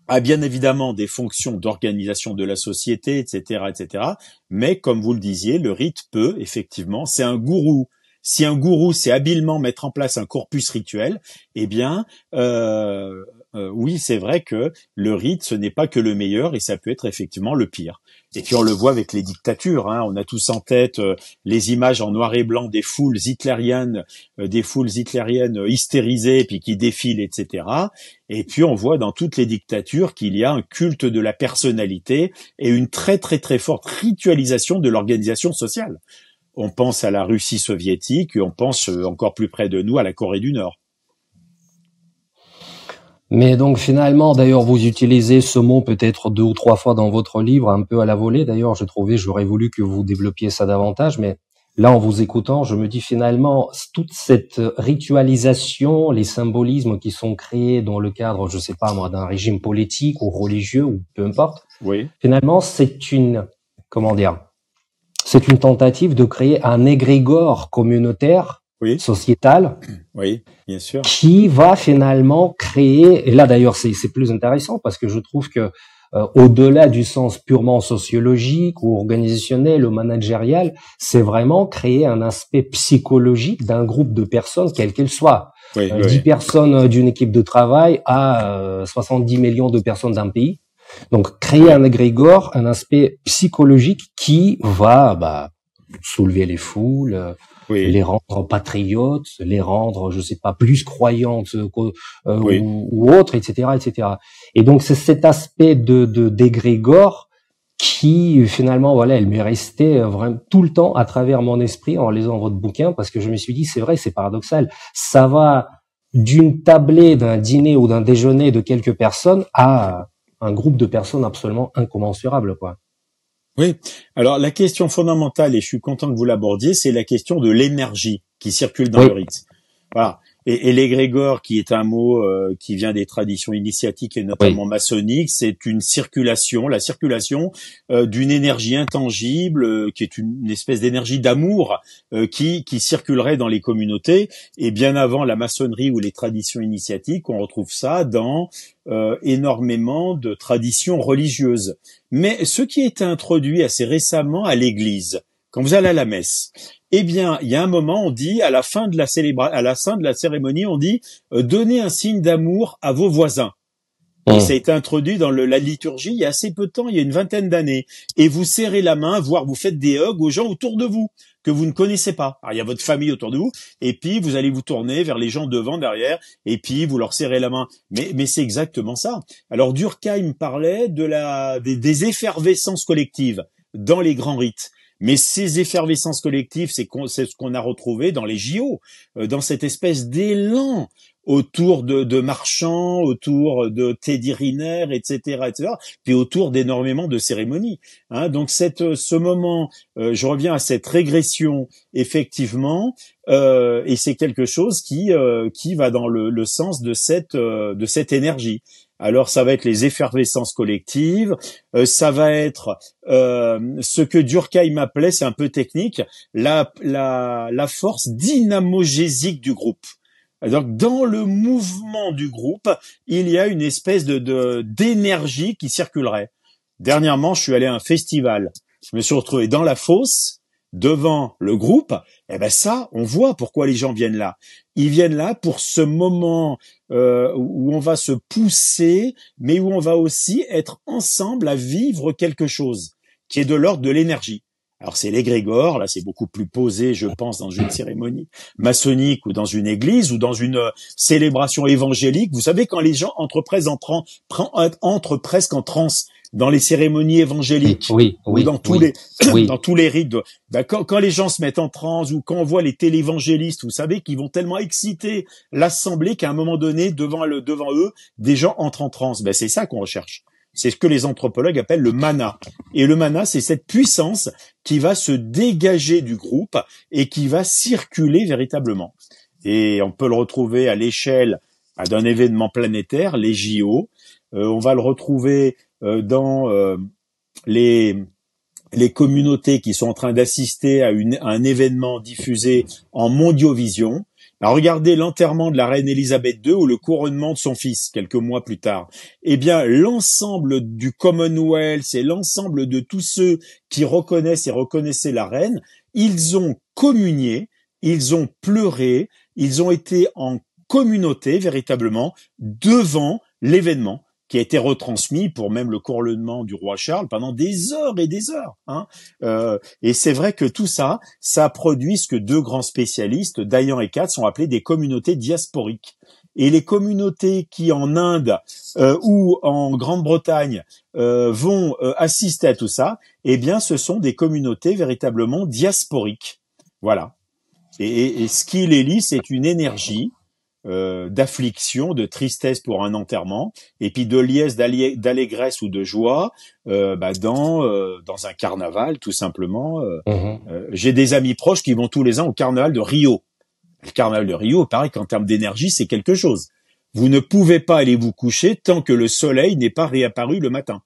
a bien évidemment des fonctions d'organisation de la société, etc., etc. Mais comme vous le disiez, le rite peut effectivement, c'est un gourou. Si un gourou sait habilement mettre en place un corpus rituel, eh bien, euh, euh, oui, c'est vrai que le rite, ce n'est pas que le meilleur et ça peut être effectivement le pire. Et puis on le voit avec les dictatures. Hein. On a tous en tête euh, les images en noir et blanc des foules hitlériennes, euh, des foules hitlériennes euh, hystérisées, puis qui défilent, etc. Et puis on voit dans toutes les dictatures qu'il y a un culte de la personnalité et une très très très forte ritualisation de l'organisation sociale. On pense à la Russie soviétique, et on pense encore plus près de nous à la Corée du Nord. Mais donc finalement, d'ailleurs, vous utilisez ce mot peut-être deux ou trois fois dans votre livre, un peu à la volée. D'ailleurs, je trouvais, j'aurais voulu que vous développiez ça davantage, mais là, en vous écoutant, je me dis finalement, toute cette ritualisation, les symbolismes qui sont créés dans le cadre, je sais pas moi, d'un régime politique ou religieux ou peu importe. Oui. Finalement, c'est une, comment dire, c'est une tentative de créer un égrégore communautaire oui. sociétale. Oui, bien sûr. Qui va finalement créer, et là d'ailleurs c'est plus intéressant parce que je trouve que euh, au-delà du sens purement sociologique ou organisationnel ou managérial, c'est vraiment créer un aspect psychologique d'un groupe de personnes, quelles qu'elles soient. Oui, 10 euh, personnes d'une équipe de travail à 70 euh, millions de personnes d'un pays. Donc créer un agrégore, un aspect psychologique qui va bah, soulever les foules, les rendre patriotes, les rendre, je sais pas, plus croyantes euh, ou, autres, etc., etc. Et donc c'est cet aspect de, de d'égrégore qui finalement voilà elle m'est restée euh, vraiment tout le temps à travers mon esprit en lisant votre bouquin parce que je me suis dit c'est vrai c'est paradoxal ça va d'une tablée d'un dîner ou d'un déjeuner de quelques personnes à un groupe de personnes absolument incommensurable quoi oui. Alors la question fondamentale, et je suis content que vous l'abordiez, c'est la question de l'énergie qui circule dans le rite. Voilà. Et, et qui est un mot euh, qui vient des traditions initiatiques et notamment maçonniques, c'est une circulation, la circulation euh, d'une énergie intangible, euh, qui est une, espèce d'énergie d'amour qui, qui circulerait dans les communautés. Et bien avant la maçonnerie ou les traditions initiatiques, on retrouve ça dans énormément de traditions religieuses. Mais ce qui est introduit assez récemment à l'Église, quand vous allez à la messe, eh bien, il y a un moment, on dit à la fin de la célébra à la fin de la cérémonie, on dit euh, donnez un signe d'amour à vos voisins. Et ah. ça a été introduit dans la liturgie il y a assez peu de temps, il y a une vingtaine d'années. Et vous serrez la main, voire vous faites des hugs aux gens autour de vous que vous ne connaissez pas. il y a votre famille autour de vous, et puis vous allez vous tourner vers les gens devant, derrière, et puis vous leur serrez la main. Mais, mais c'est exactement ça. Alors Durkheim parlait de la des effervescences collectives dans les grands rites. Mais ces effervescences collectives, c'est ce qu'on a retrouvé dans les JO, euh, dans cette espèce d'élan autour de, de marchands, autour de Teddy Riner, etc., etc., puis autour d'énormément de cérémonies. Hein. Donc cette, euh, ce moment, euh, je reviens à cette régression effectivement, euh, et c'est quelque chose qui qui va dans le, le sens de cette de cette énergie. Alors ça va être les effervescences collectives, euh, ça va être euh, ce que Durkheim appelait, c'est un peu technique, la, la, force dynamogésique du groupe. Donc dans le mouvement du groupe, il y a une espèce de d'énergie qui circulerait. Dernièrement, je suis allé à un festival. Je me suis retrouvé dans la fosse devant le groupe, eh ben ça, on voit pourquoi les gens viennent là. Ils viennent là pour ce moment euh, où on va se pousser, mais où on va aussi être ensemble à vivre quelque chose qui est de l'ordre de l'énergie. Alors c'est l'égrégore, là c'est beaucoup plus posé, je pense, dans une cérémonie maçonnique ou dans une église ou dans une euh, célébration évangélique. Vous savez, quand les gens entreprennent euh, entre presque en transe, dans les cérémonies évangéliques, oui, oui, dans tous les *clears throat* dans tous les rites. d'accord ben, quand, les gens se mettent en transe ou quand on voit les télévangélistes, vous savez, qu'ils vont tellement exciter l'assemblée qu'à un moment donné, devant le devant eux, des gens entrent en transe. Ben, c'est ça qu'on recherche. C'est ce que les anthropologues appellent le mana. Et le mana, c'est cette puissance qui va se dégager du groupe et qui va circuler véritablement. Et on peut le retrouver à l'échelle ben, d'un événement planétaire, les JO. Euh, on va le retrouver euh, dans euh, les les communautés qui sont en train d'assister à, un événement diffusé en mondiovision. Alors bah, regardez l'enterrement de la reine Elisabeth II ou le couronnement de son fils quelques mois plus tard. Eh bien, l'ensemble du Commonwealth et l'ensemble de tous ceux qui reconnaissent et reconnaissaient la reine, ils ont communié, ils ont pleuré, ils ont été en communauté véritablement devant l'événement qui a été retransmis pour même le couronnement du roi Charles pendant des heures et des heures. Hein. Euh, et c'est vrai que tout ça, ça produit ce que deux grands spécialistes, Dayan et Katz, sont appelés des communautés diasporiques. Et les communautés qui en Inde euh, ou en Grande-Bretagne euh, vont assister à tout ça, eh bien, ce sont des communautés véritablement diasporiques. Voilà. Et, et, et ce qui les lie, c'est une énergie euh, d'affliction, de tristesse pour un enterrement, et puis de liesse, d'allégresse ou de joie euh, bah, dans euh, dans un carnaval tout simplement. Euh, mhm. J'ai des amis proches qui vont tous les ans au carnaval de Rio. Le carnaval de Rio, pareil qu'en termes d'énergie, c'est quelque chose. Vous ne pouvez pas aller vous coucher tant que le soleil n'est pas réapparu le matin.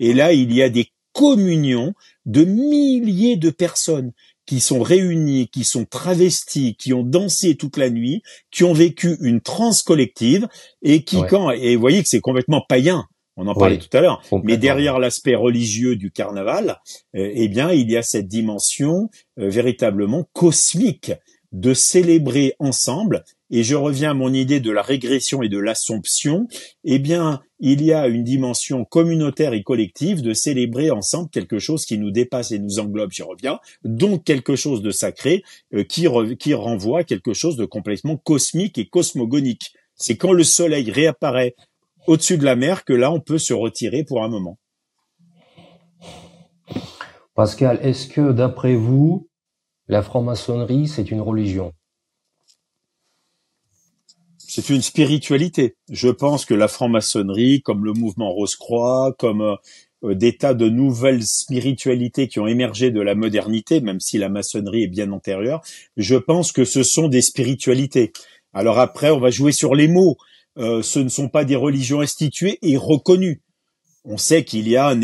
Et là, il y a des communions de milliers de personnes qui sont réunis, qui sont travestis, qui ont dansé toute la nuit, qui ont vécu une transe collective et qui, quand, et vous voyez que c'est complètement païen. On en parlait tout à l'heure. Mais derrière l'aspect religieux du carnaval, euh, eh bien, il y a cette dimension euh, véritablement cosmique de célébrer ensemble et je reviens à mon idée de la régression et de l'assomption, eh bien, il y a une dimension communautaire et collective de célébrer ensemble quelque chose qui nous dépasse et nous englobe, j'y reviens, donc quelque chose de sacré euh, qui, qui renvoie quelque chose de complètement cosmique et cosmogonique. C'est quand le soleil réapparaît au-dessus de la mer que là, on peut se retirer pour un moment. Pascal, est-ce que d'après vous, la franc-maçonnerie, c'est une religion c'est une spiritualité. Je pense que la franc-maçonnerie, comme le mouvement Rose-Croix, comme euh, des tas de nouvelles spiritualités qui ont émergé de la modernité, même si la maçonnerie est bien antérieure, je pense que ce sont des spiritualités. Alors après, on va jouer sur les mots. Euh, ce ne sont pas des religions instituées et reconnues on sait qu'il y a un,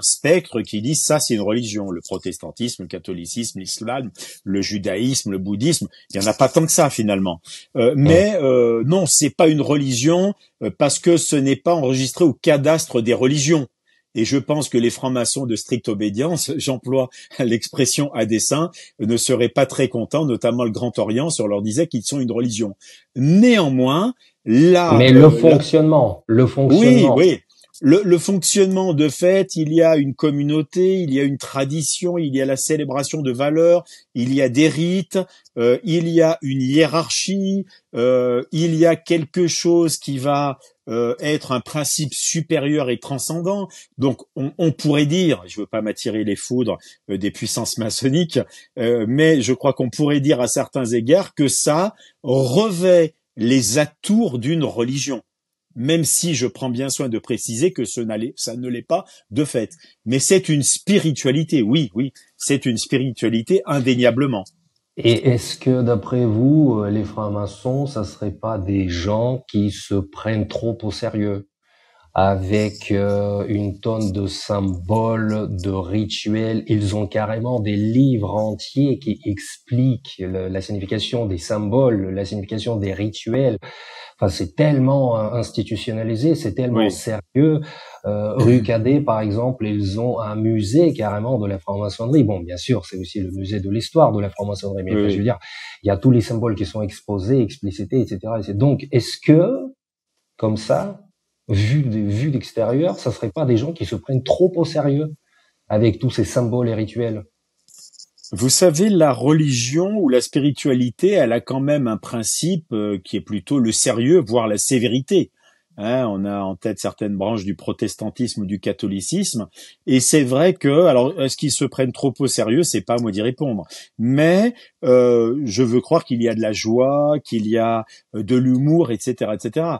spectre qui dit ça c'est une religion, le protestantisme, le catholicisme, l'islam, le judaïsme, le bouddhisme, il n'y en a pas tant que ça finalement. Euh, mais euh, non, c'est pas une religion euh, parce que ce n'est pas enregistré au cadastre des religions. Et je pense que les francs-maçons de stricte obédience, *laughs* j'emploie l'expression à dessein, ne seraient pas très contents, notamment le Grand Orient, si leur disait qu'ils sont une religion. Néanmoins, là... Mais le euh, fonctionnement, le fonctionnement... Oui, oui le, fonctionnement de fait, il y a une communauté, il y a une tradition, il y a la célébration de valeurs, il y a des rites, euh, il y a une hiérarchie, euh, il y a quelque chose qui va euh, être un principe supérieur et transcendant. Donc on, pourrait dire, je ne veux pas m'attirer les foudres des puissances maçonniques, mais je crois qu'on pourrait dire à certains égards que ça revêt les atours d'une religion même si je prends bien soin de préciser que ce ça ne l'est pas de fait. Mais c'est une spiritualité, oui, oui, c'est une spiritualité indéniablement. Et est-ce que, d'après vous, euh, les francs-maçons, ça serait pas des gens qui se prennent trop au sérieux avec euh, une tonne de symboles, de rituels. Ils ont carrément des livres entiers qui expliquent la signification des symboles, la signification des rituels. Enfin, c'est tellement euh, institutionnalisé, c'est tellement sérieux. Euh, rue Cadet, par exemple, ils ont un musée carrément de la franc-maçonnerie. Bon, bien sûr, c'est aussi le musée de l'histoire de la franc-maçonnerie, mais je veux dire, il y a tous les symboles qui sont exposés, explicités, etc. Donc, est-ce que, comme ça, vu de, l'extérieur, ça serait pas des gens qui se prennent trop au sérieux avec tous ces symboles et rituels. Vous savez, la religion ou la spiritualité, elle a quand même un principe euh, qui est plutôt le sérieux, voire la sévérité. Hein, on a en tête certaines branches du protestantisme ou du catholicisme, et c'est vrai que, alors, est-ce qu'ils se prennent trop au sérieux C'est pas à moi d'y répondre, mais euh, je veux croire qu'il y a de la joie, qu'il y a euh, de l'humour, etc., etc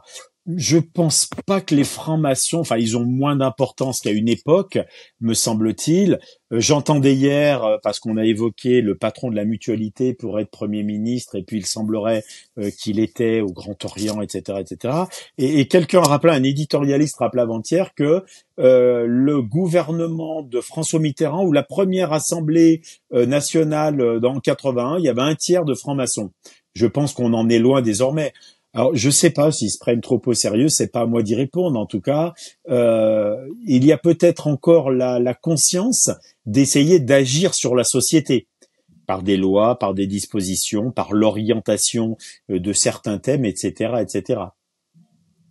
je pense pas que les francs-maçons, enfin, ils ont moins d'importance qu'à une époque, me semble-t-il. Euh, j'entendais hier, euh, parce qu'on a évoqué le patron de la mutualité pour être premier ministre, et puis il semblerait euh, qu'il était au Grand Orient, etc., etc. Et, quelqu'un rappelait, un éditorialiste rappelait avant-hier que le gouvernement de François Mitterrand, ou la première assemblée nationale dans 81, il y avait un tiers de francs-maçons. Je pense qu'on en est loin désormais. Alors, je sais pas s'ils se prennent trop au sérieux, c'est pas à moi d'y répondre. En tout cas, euh, il y a peut-être encore la, la conscience d'essayer d'agir sur la société par des lois, par des dispositions, par l'orientation euh, de certains thèmes, etc., etc.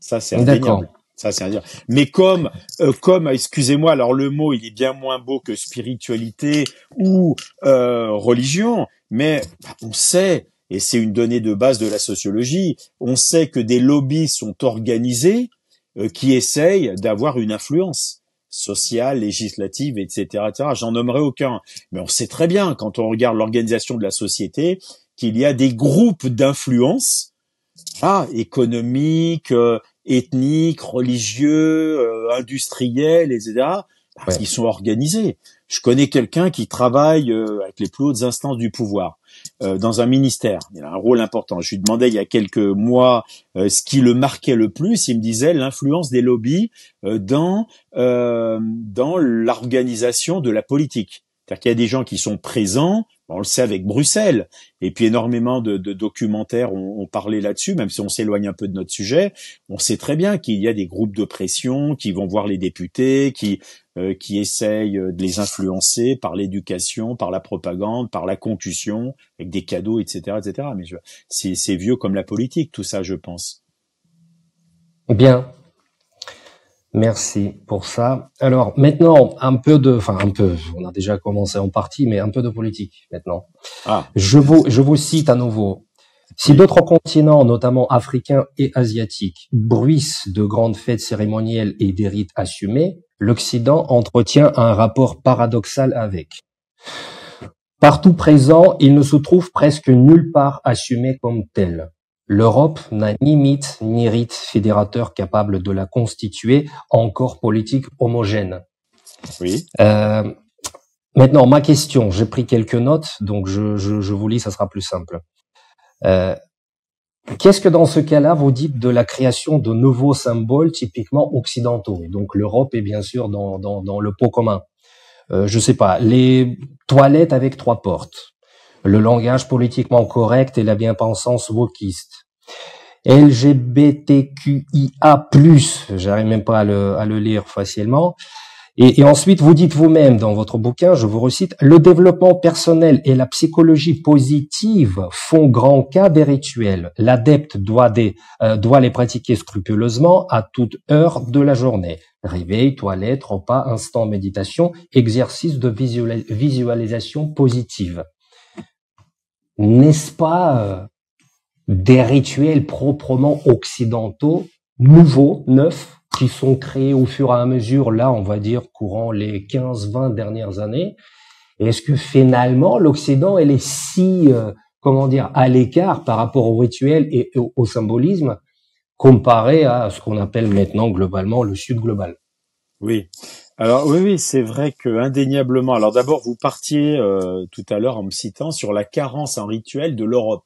Ça, c'est indéniable. Ça, c'est dire Mais comme, euh, comme, excusez-moi, alors le mot, il est bien moins beau que spiritualité ou euh, religion, mais bah, on sait, et c'est une donnée de base de la sociologie, on sait que des lobbies sont organisés euh, qui essayent d'avoir une influence sociale, législative, etc. J'en nommerai aucun. Mais on sait très bien, quand on regarde l'organisation de la société, qu'il y a des groupes d'influence ah, économiques, euh, ethniques, religieux, euh, industriels, etc., parce bah, sont organisés je connais quelqu'un qui travaille euh, avec les plus hautes instances du pouvoir euh, dans un ministère. Il a un rôle important. Je lui demandais il y a quelques mois euh, ce qui le marquait le plus. Il me disait l'influence des lobbies dans dans l'organisation de la politique. cest à qu'il y a des gens qui sont présents, on le sait avec Bruxelles, et puis énormément de, documentaires ont, parlé là-dessus, même si on s'éloigne un peu de notre sujet, on sait très bien qu'il y a des groupes de pression qui vont voir les députés, qui euh, qui essayent euh, de les influencer par l'éducation, par la propagande, par la concussion, avec des cadeaux, etc., etc. Mais c'est vieux comme la politique, tout ça, je pense. Eh bien, Merci pour ça. Alors maintenant, un peu de, enfin un peu, on a déjà commencé en partie, mais un peu de politique maintenant. Ah. Je vous, je vous cite à nouveau. Si d'autres continents, notamment africains et asiatiques, bruissent de grandes fêtes cérémonielles et des rites assumés, l'Occident entretient un rapport paradoxal avec. Partout présent, il ne se trouve presque nulle part assumé comme tel. L'Europe n'a ni mythe ni rite fédérateur capable de la constituer en corps politique homogène. Oui. Euh, maintenant, ma question, j'ai pris quelques notes, donc je, vous lis, ça sera plus simple. Euh, qu'est-ce que dans ce cas-là vous dites de la création de nouveaux symboles typiquement occidentaux Donc l'Europe est bien sûr dans, le pot commun. Je euh, je sais pas, les toilettes avec trois portes le langage politiquement correct et la bien-pensance wokiste. LGBTQIA+, j'arrive même pas à le, lire facilement. Et, ensuite, vous dites vous-même dans votre bouquin, je vous recite, le développement personnel et la psychologie positive font grand cas des rituels. L'adepte euh, doit, les pratiquer scrupuleusement à toute heure de la journée. Réveil, toilette, repas, instant méditation, exercice de visualisation positive n'est-ce pas euh, des rituels proprement occidentaux, nouveaux, neufs, qui sont créés au fur et à mesure, là, on va dire, courant les 15-20 dernières années. Est-ce que finalement, l'Occident, elle est si, euh, comment dire, à l'écart par rapport aux rituels et au symbolisme, comparé à ce qu'on appelle maintenant globalement le Sud global Oui. Alors oui, c'est vrai que indéniablement. Alors d'abord, vous partiez euh, tout à l'heure en me citant sur la carence en rituel de l'Europe.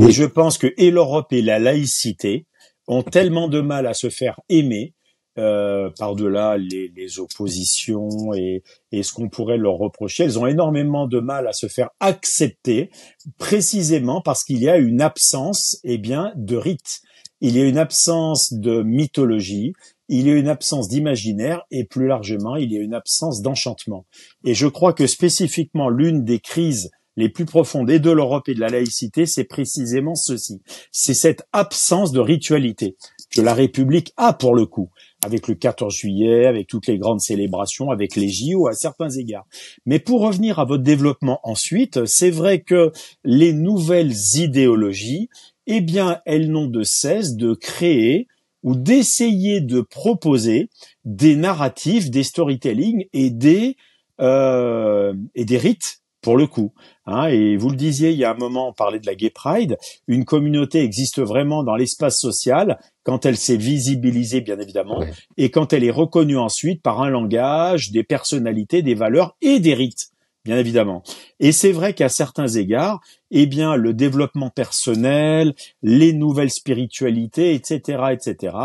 Et je pense que et l'Europe et la laïcité ont tellement de mal à se faire aimer euh, par-delà les, oppositions et, et ce qu'on pourrait leur reprocher. Elles ont énormément de mal à se faire accepter, précisément parce qu'il y a une absence, eh bien, de rites. Il y a une absence de mythologie, il y a une absence d'imaginaire et plus largement, il y a une absence d'enchantement. Et je crois que spécifiquement l'une des crises les plus profondes et de l'Europe et de la laïcité, c'est précisément ceci. C'est cette absence de ritualité que la République a pour le coup, avec le 14 juillet, avec toutes les grandes célébrations, avec les JO à certains égards. Mais pour revenir à votre développement ensuite, c'est vrai que les nouvelles idéologies, eh bien, elles n'ont de cesse de créer ou d'essayer de proposer des narratifs, des storytelling et des euh, et des rites pour le coup. Hein, et vous le disiez il y a un moment, on parlait de la Gay Pride. Une communauté existe vraiment dans l'espace social quand elle s'est visibilisée, bien évidemment, et quand elle est reconnue ensuite par un langage, des personnalités, des valeurs et des rites bien évidemment. Et c'est vrai qu'à certains égards, eh bien, le développement personnel, les nouvelles spiritualités, etc., etc.,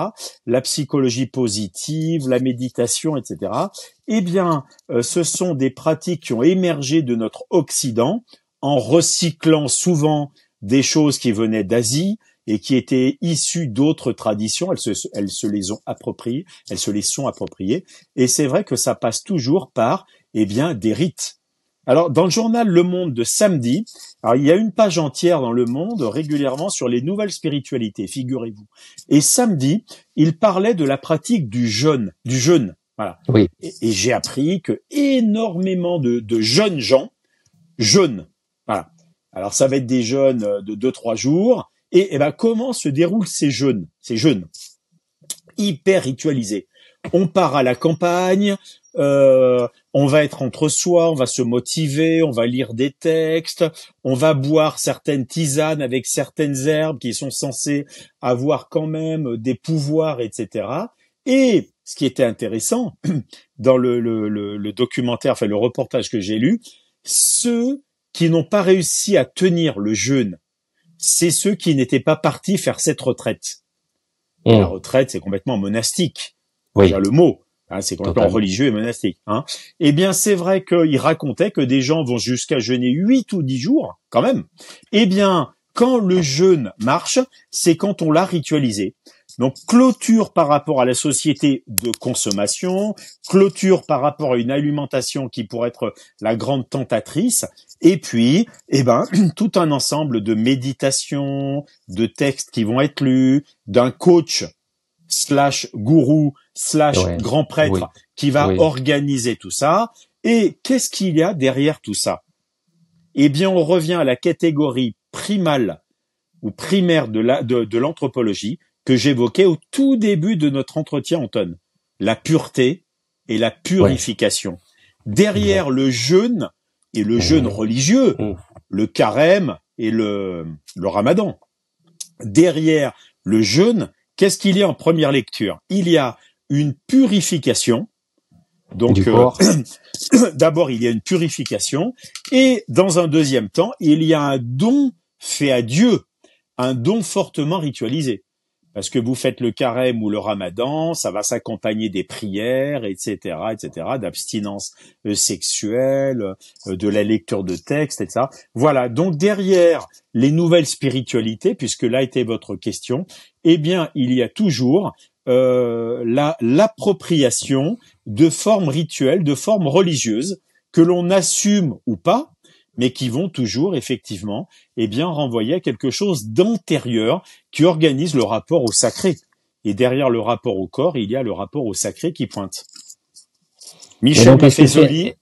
la psychologie positive, la méditation, etc., eh bien, euh, ce sont des pratiques qui ont émergé de notre Occident en recyclant souvent des choses qui venaient d'Asie et qui étaient issues d'autres traditions. Elles se, elles se les ont appropriées, elles se les sont appropriées. Et c'est vrai que ça passe toujours par, eh bien, des rites alors, dans le journal Le Monde de samedi, il y a une page entière dans Le Monde régulièrement sur les nouvelles spiritualités, figurez-vous. Et samedi, il parlait de la pratique du jeûne, du jeûne. Voilà. Oui. Et, j'ai appris que énormément de, jeunes gens jeûnent. Voilà. Alors, ça va être des jeûnes euh, de deux, trois jours. Et, eh ben, comment se déroulent ces jeûnes? Ces jeûnes. Hyper ritualisés on part à la campagne, euh, on va être entre soi, on va se motiver, on va lire des textes, on va boire certaines tisanes avec certaines herbes qui sont censées avoir quand même des pouvoirs, etc. Et ce qui était intéressant *clears throat* dans le, documentaire, enfin le reportage que j'ai lu, ceux qui n'ont pas réussi à tenir le jeûne, c'est ceux qui n'étaient pas partis faire cette retraite. Mmh. La retraite, c'est complètement monastique. Oui. Déjà le mot. Hein, c'est complètement religieux et monastique. Hein. Eh bien, c'est vrai qu'il racontait que des gens vont jusqu'à jeûner huit ou dix jours, quand même. Eh bien, quand le jeûne marche, c'est quand on l'a ritualisé. Donc clôture par rapport à la société de consommation, clôture par rapport à une alimentation qui pourrait être la grande tentatrice, et puis, eh ben, *clears throat* tout un ensemble de méditations, de textes qui vont être lus, d'un coach slash gourou slash grand prêtre qui va organiser tout ça. Et qu'est-ce qu'il y a derrière tout ça Eh bien, on revient à la catégorie primale ou primaire de l'anthropologie que j'évoquais au tout début de notre entretien, Anton. La pureté et la purification. Derrière le jeûne et le jeûne mmh. religieux, mmh. le carême et le ramadan. Derrière le jeûne, Qu'est-ce qu'il y a en première lecture Il y a une purification. Donc, euh, *coughs* d'abord, il y a une purification, et dans un deuxième temps, il y a un don fait à Dieu, un don fortement ritualisé. Parce que vous faites le carême ou le ramadan, ça va s'accompagner des prières, etc., etc., d'abstinence euh, sexuelle, euh, de la lecture de textes, etc. Voilà. Donc derrière les nouvelles spiritualités, puisque là était votre question, eh bien, il y a toujours euh, la l'appropriation de formes rituelles, de formes religieuses que l'on assume ou pas, mais qui vont toujours effectivement eh bien renvoyer à quelque chose d'antérieur qui organise le rapport au sacré. Et derrière le rapport au corps, il y a le rapport au sacré qui pointe. Michel Maffesoli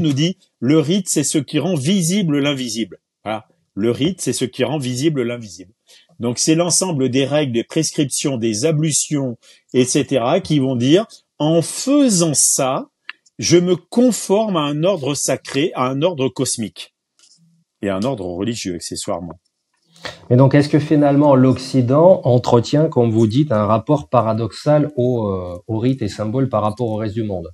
nous dit le rite, c'est ce qui rend visible l'invisible. Voilà. Le rite, c'est ce qui rend visible l'invisible. Donc c'est l'ensemble des règles, des prescriptions, des ablutions, etc., qui vont dire, en faisant ça, je me conforme à un ordre sacré, à un ordre cosmique et à un ordre religieux accessoirement. Mais donc, est-ce que finalement l'Occident entretient, comme vous dites, un rapport paradoxal aux, euh, rites et symboles par rapport au reste du monde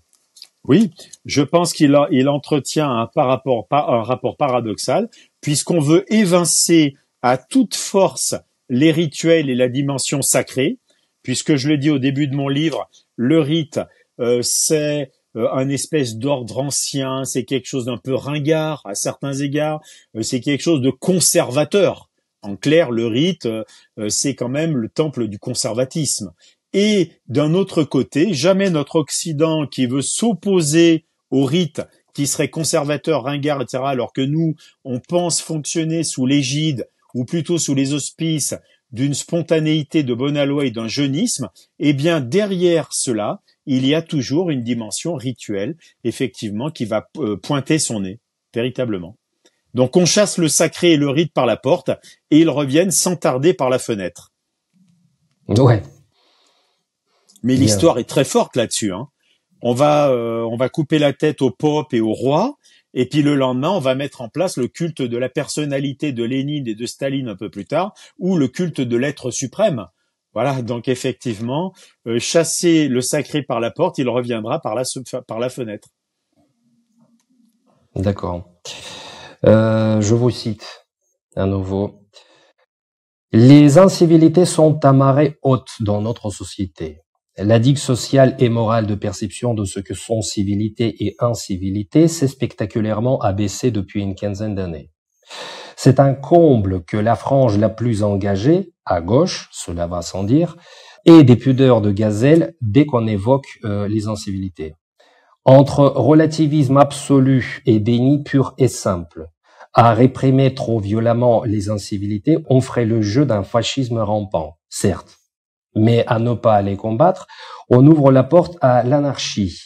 Oui, je pense qu'il entretient un, rapport, un rapport paradoxal, puisqu'on veut évincer à toute force les rituels et la dimension sacrée, puisque je le dis au début de mon livre, le rite, euh, c'est euh, un espèce d'ordre ancien, c'est quelque chose d'un peu ringard à certains égards, euh, c'est quelque chose de conservateur. En clair, le rite, c'est quand même le temple du conservatisme. Et d'un autre côté, jamais notre Occident qui veut s'opposer au rite qui serait conservateur, ringard, etc., alors que nous, on pense fonctionner sous l'égide ou plutôt sous les auspices d'une spontanéité de bonne aloi et d'un jeunisme, eh bien derrière cela, il y a toujours une dimension rituelle, effectivement, qui va euh, pointer son nez, véritablement. Donc on chasse le sacré et le rite par la porte, et ils reviennent sans tarder par la fenêtre. Ouais. Mais l'histoire est très forte là-dessus. Hein. On va euh, on va couper la tête au pope et au roi, et puis le lendemain, on va mettre en place le culte de la personnalité de Lénine et de Staline un peu plus tard, ou le culte de l'être suprême. Voilà, donc effectivement, euh, chasser le sacré par la porte, il reviendra par la, par la fenêtre. D'accord. Euh, je vous cite à nouveau. Les incivilités sont amarrées hautes dans notre société. La digue sociale et morale de perception de ce que sont civilité et incivilité s'est spectaculairement abaissée depuis une quinzaine d'années. C'est un comble que la frange la plus engagée, à gauche, cela va sans dire, ait des pudeurs de gazelle dès qu'on évoque euh, les incivilités. Entre relativisme absolu et déni pur et simple, à réprimer trop violemment les incivilités, on ferait le jeu d'un fascisme rampant, certes mais à ne pas aller combattre, on ouvre la porte à l'anarchie.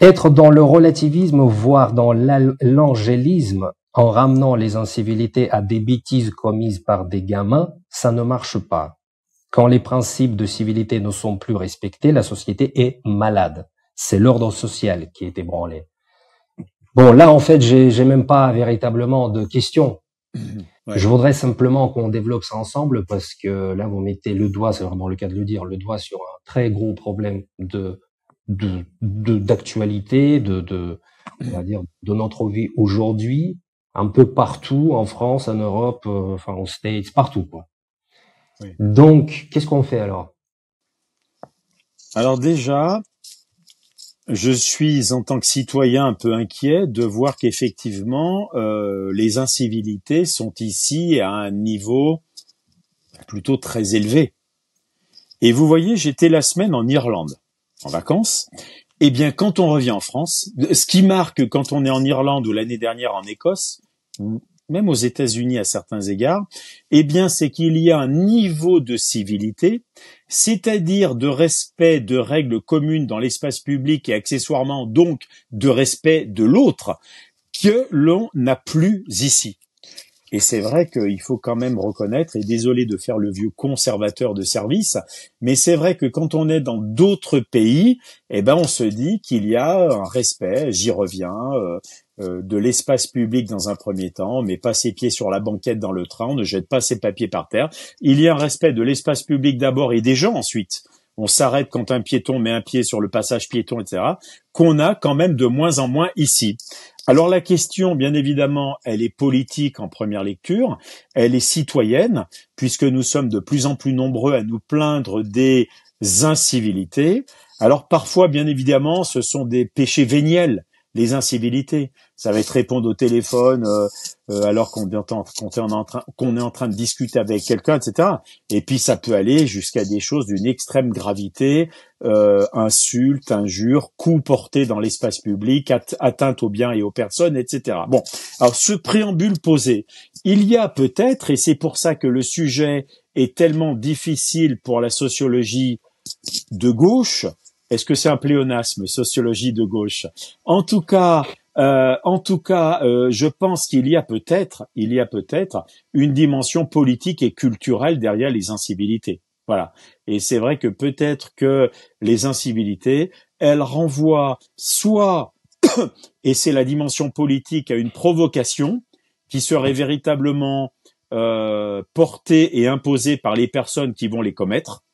Être dans le relativisme, voire dans l'angélisme, en ramenant les incivilités à des bêtises commises par des gamins, ça ne marche pas. Quand les principes de civilité ne sont plus respectés, la société est malade. C'est l'ordre social qui est ébranlé. Bon, là, en fait, j'ai même pas véritablement de questions. *clears throat* Je voudrais simplement qu'on développe ça ensemble parce que là, vous mettez le doigt, c'est vraiment le cas de le dire, le doigt sur un très gros problème de d'actualité, de, de, on va dire, de notre vie aujourd'hui, un peu partout, en France, en Europe, euh, enfin aux States, partout quoi. Donc, qu'est-ce qu'on fait alors Alors déjà, je suis en tant que citoyen un peu inquiet de voir qu'effectivement euh, les incivilités sont ici à un niveau plutôt très élevé. Et vous voyez, j'étais la semaine en Irlande en vacances. Eh bien, quand on revient en France, ce qui marque quand on est en Irlande ou l'année dernière en Écosse, même aux États-Unis à certains égards, eh bien, c'est qu'il y a un niveau de civilité, c'est-à-dire de respect de règles communes dans l'espace public et accessoirement donc de respect de l'autre, que l'on n'a plus ici. Et c'est vrai qu'il faut quand même reconnaître, et désolé de faire le vieux conservateur de service, mais c'est vrai que quand on est dans d'autres pays, eh ben on se dit qu'il y a un respect, j'y reviens, euh, euh, de l'espace public dans un premier temps, on met pas ses pieds sur la banquette dans le train, on ne jette pas ses papiers par terre. Il y a un respect de l'espace public d'abord et des gens ensuite. On s'arrête quand un piéton met un pied sur le passage piéton, etc. Qu'on a quand même de moins en moins ici. Alors la question, bien évidemment, elle est politique en première lecture, elle est citoyenne, puisque nous sommes de plus en plus nombreux à nous plaindre des incivilités. Alors parfois, bien évidemment, ce sont des péchés véniels les incivilités. Ça va être répondre au téléphone euh, euh, alors qu'on est, en train qu'on est en train de discuter avec quelqu'un, etc. Et puis ça peut aller jusqu'à des choses d'une extrême gravité, euh, insultes, injures, coups portés dans l'espace public, atteinte aux biens et aux personnes, etc. Bon, alors ce préambule posé, il y a peut-être, et c'est pour ça que le sujet est tellement difficile pour la sociologie de gauche, est-ce que c'est un pléonasme, sociologie de gauche En tout cas, euh, en tout cas, euh, je pense qu'il y a peut-être, il y a peut-être une dimension politique et culturelle derrière les incivilités. Voilà. Et c'est vrai que peut-être que les incivilités, elles renvoient soit, *coughs* et c'est la dimension politique, à une provocation qui serait véritablement euh, portée et imposée par les personnes qui vont les commettre.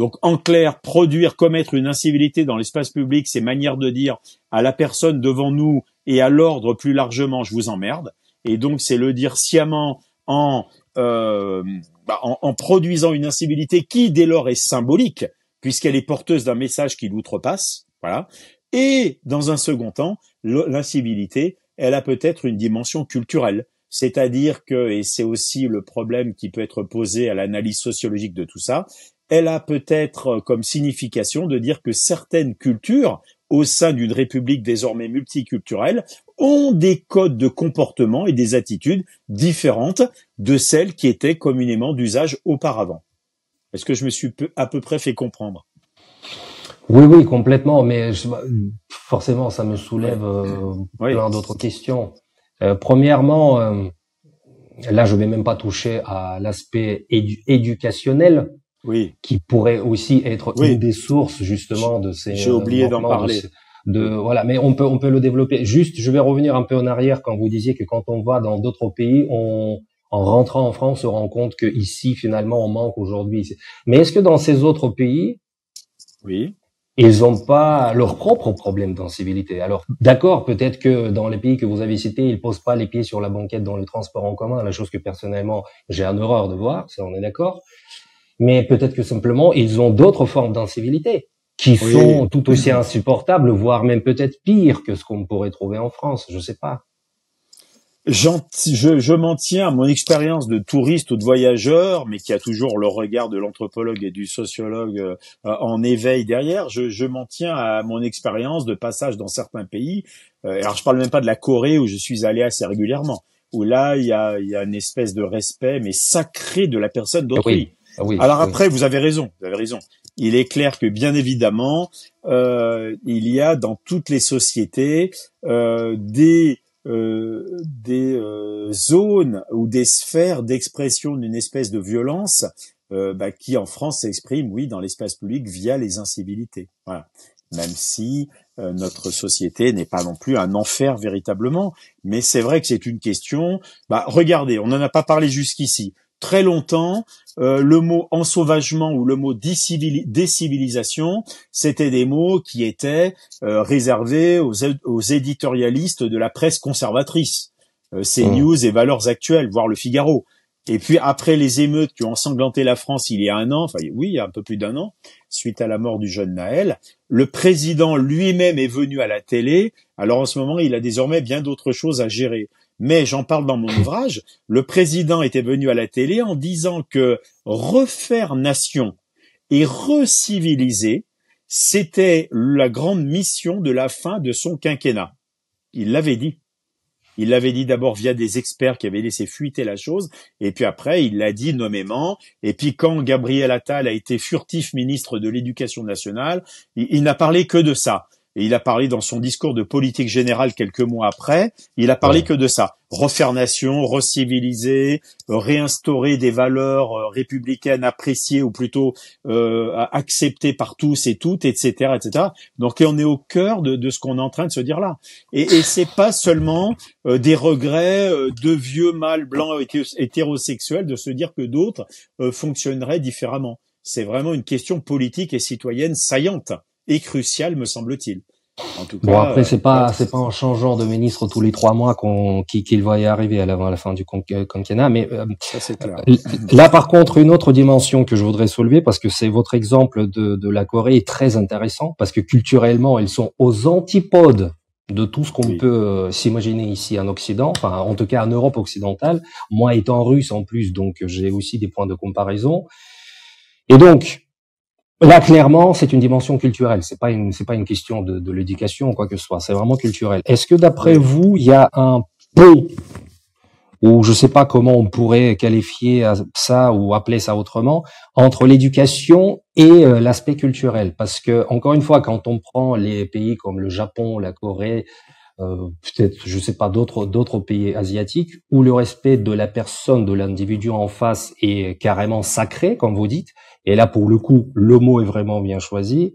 Donc en clair, produire, commettre une incivilité dans l'espace public, c'est manière de dire à la personne devant nous et à l'ordre plus largement, je vous emmerde. Et donc c'est le dire sciemment en, euh, bah, en, en, produisant une incivilité qui dès lors est symbolique, puisqu'elle est porteuse d'un message qui l'outrepasse. Voilà. Et dans un second temps, l'incivilité, elle a peut-être une dimension culturelle. C'est-à-dire que, et c'est aussi le problème qui peut être posé à l'analyse sociologique de tout ça, elle a peut-être euh, comme signification de dire que certaines cultures, au sein d'une république désormais multiculturelle, ont des codes de comportement et des attitudes différentes de celles qui étaient communément d'usage auparavant. Est-ce que je me suis à peu près fait comprendre Oui, oui, complètement, mais forcément, ça me soulève euh, plein d'autres questions. Euh, premièrement, là, je vais même pas toucher à l'aspect éducationnel oui. qui pourrait aussi être une des sources justement de ces. J'ai oublié euh, d'en parler. De, voilà, mais on peut on peut le développer. Juste, je vais revenir un peu en arrière quand vous disiez que quand on va dans d'autres pays, on en rentrant en France, on se rend compte que ici finalement on manque aujourd'hui. Mais est-ce que dans ces autres pays, oui, ils n'ont pas leurs propres problèmes d'incivilité. Alors, d'accord, peut-être que dans les pays que vous avez cités, ils posent pas les pieds sur la banquette dans le transport en commun, la chose que personnellement j'ai un horreur de voir, ça on est d'accord mais peut-être que simplement ils ont d'autres formes d'incivilité qui sont tout aussi insupportables, voire même peut-être pires que ce qu'on pourrait trouver en France. Je sais pas. Je, je m'en tiens à mon expérience de touriste ou de voyageur, mais qui a toujours le regard de l'anthropologue et du sociologue euh, en éveil derrière. Je, je m'en tiens à mon expérience de passage dans certains pays. Euh, alors je parle même pas de la Corée où je suis allé assez régulièrement, où là il y a, une espèce de respect mais sacré de la personne d'autrui. Oui. Ah Alors après, vous avez raison, vous avez raison. Il est clair que bien évidemment, euh, il y a dans toutes les sociétés euh, des euh, des zones ou des sphères d'expression d'une espèce de violence bah, qui en France s'exprime, oui, dans l'espace public via les incivilités. Même si notre société n'est pas non plus un enfer véritablement, mais c'est vrai que c'est une question. Bah, regardez, on n'en a pas parlé jusqu'ici très longtemps, euh, le mot ensauvagement ou le mot décivilisation, c'était des mots qui étaient euh, réservés aux, éditorialistes de la presse conservatrice, euh, ces mmh. news et Valeurs Actuelles, voire Le Figaro. Et puis après les émeutes qui ont ensanglanté la France il y a un an, enfin oui, il y a un peu plus d'un an, suite à la mort du jeune Naël, le président lui-même est venu à la télé. Alors en ce moment, il a désormais bien d'autres choses à gérer mais j'en parle dans mon ouvrage, le président était venu à la télé en disant que refaire nation et reciviliser, c'était la grande mission de la fin de son quinquennat. Il l'avait dit. Il l'avait dit d'abord via des experts qui avaient laissé fuiter la chose, et puis après il l'a dit nommément. Et puis quand Gabriel Attal a été furtif ministre de l'Éducation nationale, il, il n'a parlé que de ça. Et il a parlé dans son discours de politique générale quelques mois après, il a parlé que de ça. Refaire nation, reciviliser, réinstaurer des valeurs euh, républicaines appréciées ou plutôt euh, acceptées par tous et toutes, etc., etc. Donc, on est au cœur de, ce qu'on est en train de se dire là. Et, et c'est pas seulement euh, des regrets de vieux mâles blancs hétérosexuels de se dire que d'autres fonctionneraient différemment. C'est vraiment une question politique et citoyenne saillante est crucial, me semble-t-il. En tout cas, bon après c'est euh, pas c'est pas en changeant de ministre tous les trois mois qu'on qu'il va y arriver à la, la fin du euh, quinquennat. Mais euh, là par contre une autre dimension que je voudrais soulever parce que c'est votre exemple de, la Corée est très intéressant parce que culturellement ils sont aux antipodes de tout ce qu'on peut s'imaginer ici en Occident, enfin en tout cas en Europe occidentale. Moi étant russe en plus donc j'ai aussi des points de comparaison. Et donc Là, clairement, c'est une dimension culturelle. C'est pas une, c'est pas une question de, de l'éducation ou quoi que ce soit. C'est vraiment culturel. Est-ce que d'après vous, il y a un pont ou je sais pas comment on pourrait qualifier ça ou appeler ça autrement entre l'éducation et euh, l'aspect culturel Parce que encore une fois, quand on prend les pays comme le Japon, la Corée, euh, peut-être, je sais pas, d'autres d'autres pays asiatiques où le respect de la personne, de l'individu en face est carrément sacré, comme vous dites. Et là, pour le coup, le mot est vraiment bien choisi.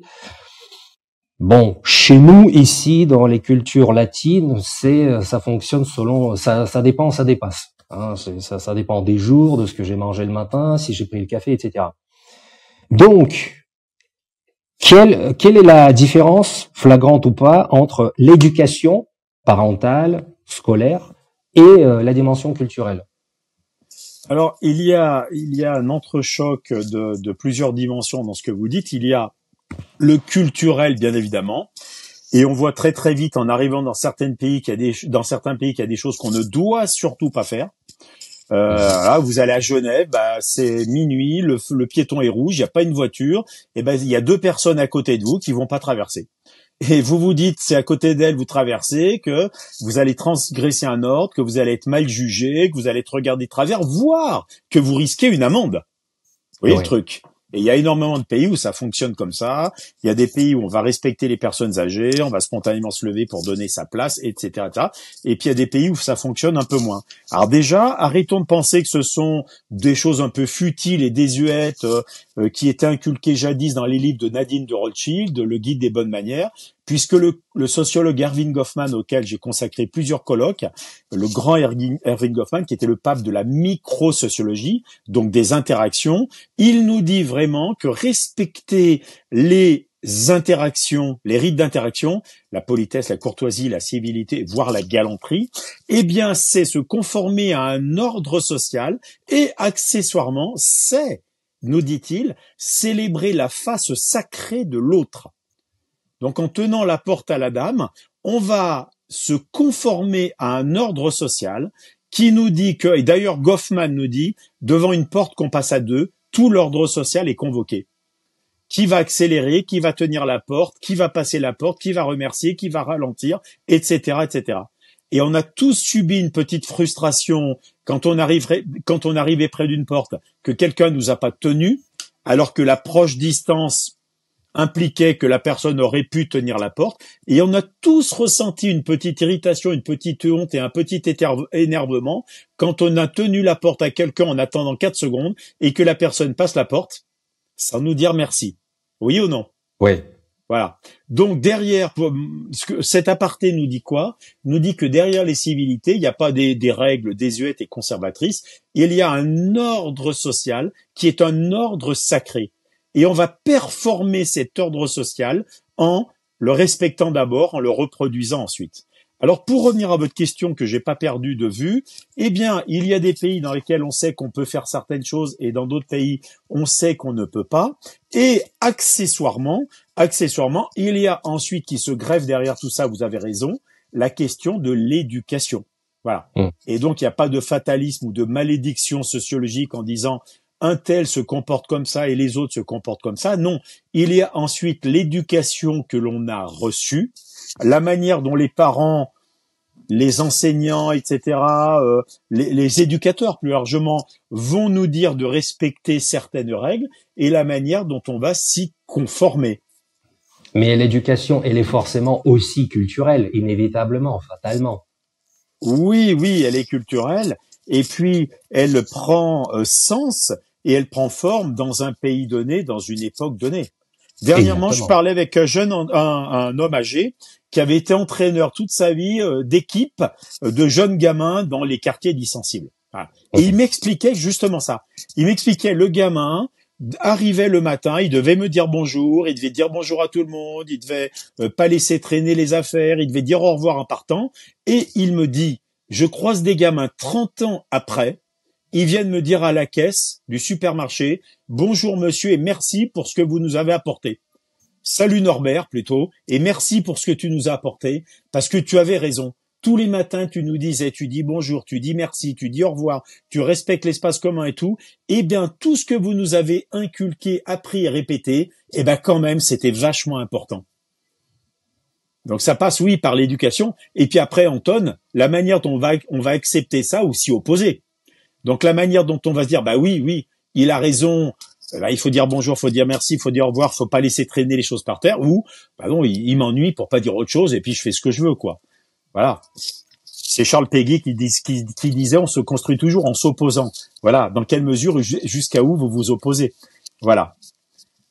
Bon, chez nous ici, dans les cultures latines, c'est euh, ça fonctionne selon ça, ça dépend, ça dépasse. Hein. ça, ça dépend des jours, de ce que j'ai mangé le matin, si j'ai pris le café, etc. Donc, quelle, quelle est la différence, flagrante ou pas, entre l'éducation parentale, scolaire et euh, la dimension culturelle alors, il y a, il y a un entrechoc de, de plusieurs dimensions dans ce que vous dites. Il y a le culturel, bien évidemment. Et on voit très très vite en arrivant dans certains pays qu'il y a des dans certains pays qu'il y a des choses qu'on ne doit surtout pas faire. Euh, là, vous allez à Genève, bah, c'est minuit, le, piéton est rouge, il n'y a pas une voiture, et ben il y a deux personnes à côté de vous qui vont pas traverser et vous vous dites c'est à côté d'elle vous traversez que vous allez transgresser un ordre, que vous allez être mal jugé, que vous allez être regardé de travers, voire que vous risquez une amende. Vous voyez le truc et il y a énormément de pays où ça fonctionne comme ça. Il y a des pays où on va respecter les personnes âgées, on va spontanément se lever pour donner sa place, etc. Et puis il y a des pays où ça fonctionne un peu moins. Alors déjà, arrêtons de penser que ce sont des choses un peu futiles et désuètes euh, euh, qui étaient inculquées jadis dans les livres de Nadine de Rothschild, le guide des bonnes manières puisque le, sociologue Erwin Goffman, auquel j'ai consacré plusieurs colloques, le grand Erwin Goffman, qui était le pape de la microsociologie, donc des interactions, il nous dit vraiment que respecter les interactions, les rites d'interaction, la politesse, la courtoisie, la civilité, voire la galanterie, eh bien, c'est se conformer à un ordre social et accessoirement, c'est, nous dit-il, célébrer la face sacrée de l'autre. Donc en tenant la porte à la dame, on va se conformer à un ordre social qui nous dit que, et d'ailleurs Goffman nous dit, devant une porte qu'on passe à deux, tout l'ordre social est convoqué. Qui va accélérer, qui va tenir la porte, qui va passer la porte, qui va remercier, qui va ralentir, etc., etc. Et on a tous subi une petite frustration quand on quand on arrivait près d'une porte, que quelqu'un nous a pas tenu, alors que la proche distance impliquait que la personne aurait pu tenir la porte. Et on a tous ressenti une petite irritation, une petite honte et un petit énervement quand on a tenu la porte à quelqu'un en attendant quatre secondes et que la personne passe la porte sans nous dire merci. Oui ou non Oui. Voilà. Donc derrière, cet aparté nous dit quoi Nous dit que derrière les civilités, il n'y a pas des, des règles désuètes et conservatrices, il y a un ordre social qui est un ordre sacré et on va performer cet ordre social en le respectant d'abord, en le reproduisant ensuite. Alors pour revenir à votre question que j'ai pas perdu de vue, eh bien il y a des pays dans lesquels on sait qu'on peut faire certaines choses et dans d'autres pays on sait qu'on ne peut pas. Et accessoirement, accessoirement, il y a ensuite qui se greffe derrière tout ça. Vous avez raison, la question de l'éducation. Voilà. Mmh. Et donc il n'y a pas de fatalisme ou de malédiction sociologique en disant un tel se comporte comme ça et les autres se comportent comme ça. Non, il y a ensuite l'éducation que l'on a reçue, la manière dont les parents, les enseignants, etc., euh, les éducateurs plus largement vont nous dire de respecter certaines règles et la manière dont on va s'y conformer. Mais l'éducation, elle est forcément aussi culturelle, inévitablement, fatalement. Oui, oui, elle est culturelle. Et puis, elle prend euh, sens et elle prend forme dans un pays donné, dans une époque donnée. Dernièrement, je parlais avec un jeune, un, homme âgé qui avait été entraîneur toute sa vie euh, d'équipe euh, de jeunes gamins dans les quartiers dissensibles. Ah. Et il m'expliquait justement ça. Il m'expliquait le gamin arrivait le matin, il devait me dire bonjour, il devait dire bonjour à tout le monde, il devait euh, pas laisser traîner les affaires, il devait dire au revoir en partant. Et il me dit, je croise des gamins 30 ans après ils viennent me dire à la caisse du supermarché, bonjour monsieur et merci pour ce que vous nous avez apporté. Salut Norbert plutôt, et merci pour ce que tu nous as apporté, parce que tu avais raison. Tous les matins, tu nous disais, tu dis bonjour, tu dis merci, tu dis au revoir, tu respectes l'espace commun et tout. Eh bien, tout ce que vous nous avez inculqué, appris et répété, eh ben quand même, c'était vachement important. Donc ça passe, oui, par l'éducation. Et puis après, Anton, la manière dont on va, on va accepter ça ou s'y opposer. Donc la manière dont on va se dire, bah oui, oui, il a raison, Là, euh, bah, il faut dire bonjour, il faut dire merci, il faut dire au revoir, il faut pas laisser traîner les choses par terre, ou bah non, il, m'ennuie pour pas dire autre chose, et puis je fais ce que je veux, quoi. Voilà. C'est Charles Peggy qui, qui, disait, on se construit toujours en s'opposant. Voilà. Dans quelle mesure, jusqu'à où vous vous opposez. Voilà.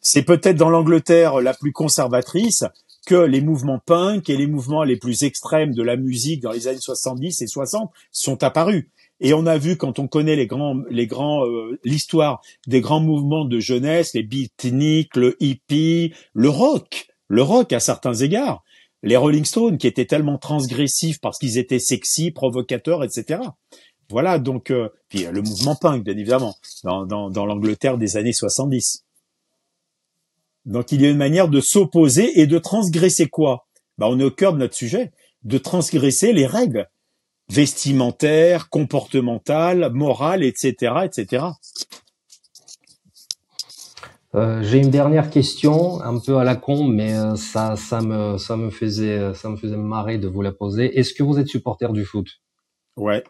C'est peut-être dans l'Angleterre la plus conservatrice que les mouvements punk et les mouvements les plus extrêmes de la musique dans les années 70 et 60 sont apparus. Et on a vu quand on connaît les grands, les grands, euh, l'histoire des grands mouvements de jeunesse, les beatniks, le hippie, le rock, le rock à certains égards, les Rolling Stones qui étaient tellement transgressifs parce qu'ils étaient sexy, provocateurs, etc. Voilà donc euh, puis euh, le mouvement punk bien évidemment dans, dans, l'Angleterre des années 70. Donc il y a une manière de s'opposer et de transgresser quoi bah, on est au cœur de notre sujet, de transgresser les règles vestimentaire, comportemental, moral, etc., etc. Euh, j'ai une dernière question, un peu à la con, mais euh, ça, ça me, faisait, euh, ça me faisait marrer de vous la poser. Est-ce que vous êtes supporter du foot Ouais,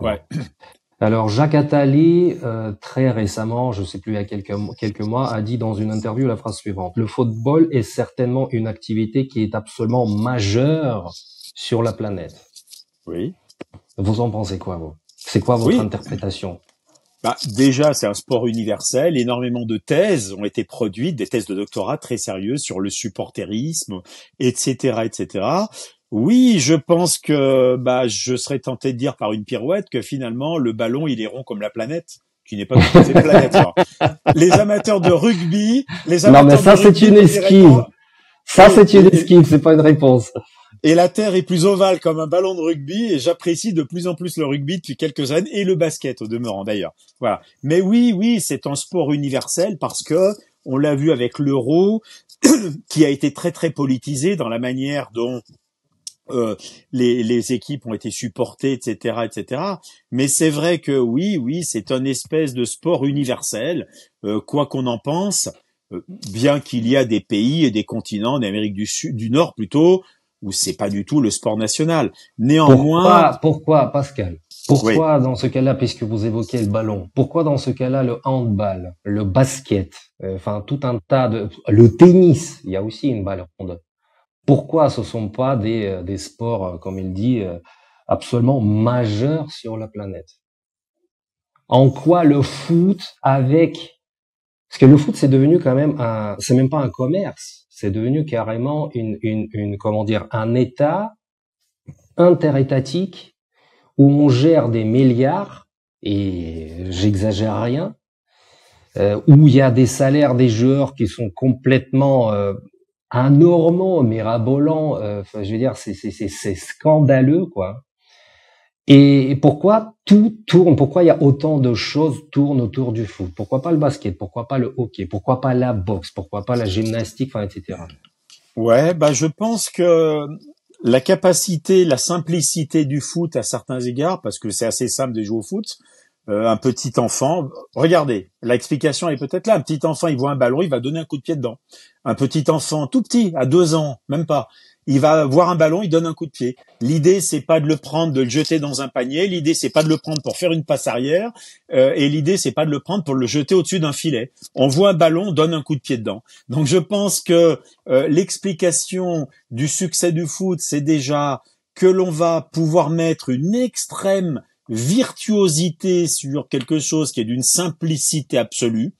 ouais. *coughs* Alors Jacques Attali, très récemment, je ne sais plus il y a quelques, quelques mois, a dit dans une interview la phrase suivante Le football est certainement une activité qui est absolument majeure sur la planète. Oui. Vous en pensez quoi, vous C'est quoi votre interprétation bah, déjà, c'est un sport universel. Énormément de thèses ont été produites, des thèses de doctorat très sérieuses sur le supporterisme, etc., etc. Oui, je pense que bah, je serais tenté de dire par une pirouette que finalement le ballon il est rond comme la planète qui n'est pas une planète. *laughs* les amateurs de rugby, les amateurs non mais ça c'est une esquive. Ça c'est une esquive, c'est pas une réponse. Et la terre est plus ovale comme un ballon de rugby et j'apprécie de plus en plus le rugby depuis quelques années et le basket au demeurant d'ailleurs. Voilà. Mais oui, oui, c'est un sport universel parce que on l'a vu avec l'euro *coughs* qui a été très très politisé dans la manière dont euh, les, les, équipes ont été supportées, etc., etc. Mais c'est vrai que oui, oui, c'est un espèce de sport universel, euh, quoi qu'on en pense, euh, bien qu'il y a des pays et des continents, d'Amérique du Sud, du Nord plutôt, où c'est pas du tout le sport national. Néanmoins, pourquoi, Pascal Pourquoi dans ce cas-là, puisque vous évoquez le ballon, pourquoi dans ce cas-là le handball, le basket, euh, enfin tout un tas de, le tennis, il y a aussi une balle ronde. Pourquoi ce sont pas des, euh, des sports, euh, comme il dit, absolument majeurs sur la planète En quoi le foot avec parce que le foot c'est devenu quand même un, c'est même pas un commerce c'est devenu carrément une, une, une, comment dire, un État interétatique où on gère des milliards et j'exagère rien, euh, où il y a des salaires des joueurs qui sont complètement euh, anormaux, mirabolants. Euh, enfin, je veux dire, c'est scandaleux quoi. Et pourquoi tout tourne, pourquoi il y a autant de choses tournent autour du foot Pourquoi pas le basket Pourquoi pas le hockey Pourquoi pas la boxe Pourquoi pas la gymnastique, enfin, etc. Ouais, bah je pense que la capacité, la simplicité du foot à certains égards, parce que c'est assez simple de jouer au foot, euh, un petit enfant, regardez, l'explication est peut-être là. Un petit enfant, il voit un ballon, il va donner un coup de pied dedans. Un petit enfant, tout petit, à deux ans, même pas, il va voir un ballon, il donne un coup de pied. L'idée c'est pas de le prendre, de le jeter dans un panier. L'idée c'est pas de le prendre pour faire une passe arrière, euh, et l'idée c'est pas de le prendre pour le jeter au-dessus d'un filet. On voit un ballon, on donne un coup de pied dedans. Donc je pense que euh, l'explication du succès du foot, c'est déjà que l'on va pouvoir mettre une extrême virtuosité sur quelque chose qui est d'une simplicité absolue,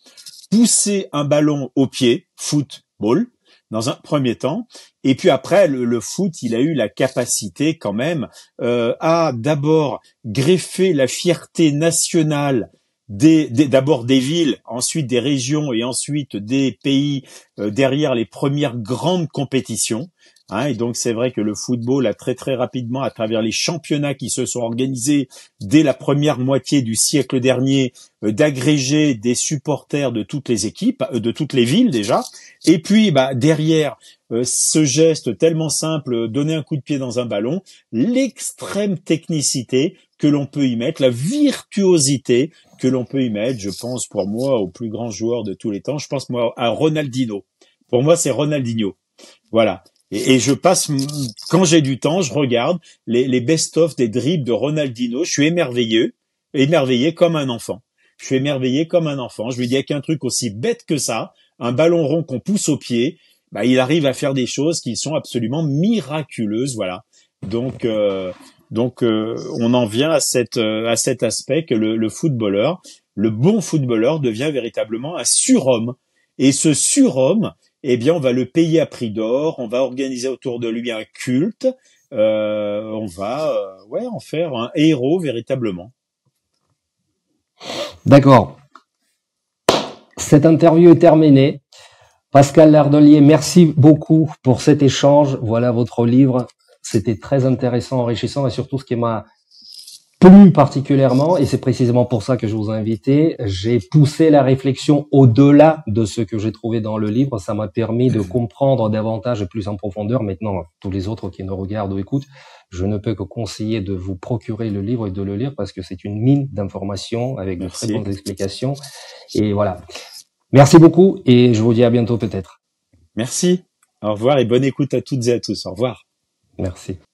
pousser un ballon au pied, football, dans un premier temps. Et puis après, le, foot, il a eu la capacité quand même euh, à d'abord greffer la fierté nationale d'abord des, villes, ensuite des régions et ensuite des pays euh, derrière les premières grandes compétitions. Hein, et donc c'est vrai que le football a très très rapidement, à travers les championnats qui se sont organisés dès la première moitié du siècle dernier, euh, d'agréger des supporters de toutes les équipes, euh, de toutes les villes déjà. Et puis bah, derrière euh, ce geste tellement simple, donner un coup de pied dans un ballon, l'extrême technicité que l'on peut y mettre, la virtuosité que l'on peut y mettre. Je pense pour moi au plus grand joueur de tous les temps. Je pense moi à Ronaldinho. Pour moi c'est Ronaldinho. Voilà. Et, je passe, quand j'ai du temps, je regarde les, best-of des dribbles de Ronaldinho. Je suis émerveillé, émerveillé comme un enfant. Je suis émerveillé comme un enfant. Je lui dis qu'un truc aussi bête que ça, un ballon rond qu'on pousse au pied, bah, il arrive à faire des choses qui sont absolument miraculeuses. Voilà. Donc, euh, donc, euh, on en vient à cette euh, à cet aspect que le footballeur, le bon footballeur, devient véritablement un surhomme. Et ce surhomme, eh bien, on va le payer à prix d'or, on va organiser autour de lui un culte, euh, on va euh, ouais, en faire un héros véritablement. D'accord. Cette interview est terminée. Pascal Lardelier, merci beaucoup pour cet échange. Voilà votre livre. C'était très intéressant, enrichissant et surtout ce qui m'a plus particulièrement, et c'est précisément pour ça que je vous ai invité, j'ai poussé la réflexion au-delà de ce que j'ai trouvé dans le livre. Ça m'a permis de mhm. comprendre davantage et plus en profondeur. Maintenant, tous les autres qui nous regardent ou écoutent, je ne peux que conseiller de vous procurer le livre et de le lire parce que c'est une mine d'informations avec de très bonnes explications. Et voilà. Merci beaucoup et je vous dis à bientôt peut-être. Merci. Au revoir et bonne écoute à toutes et à tous. Au revoir. Merci.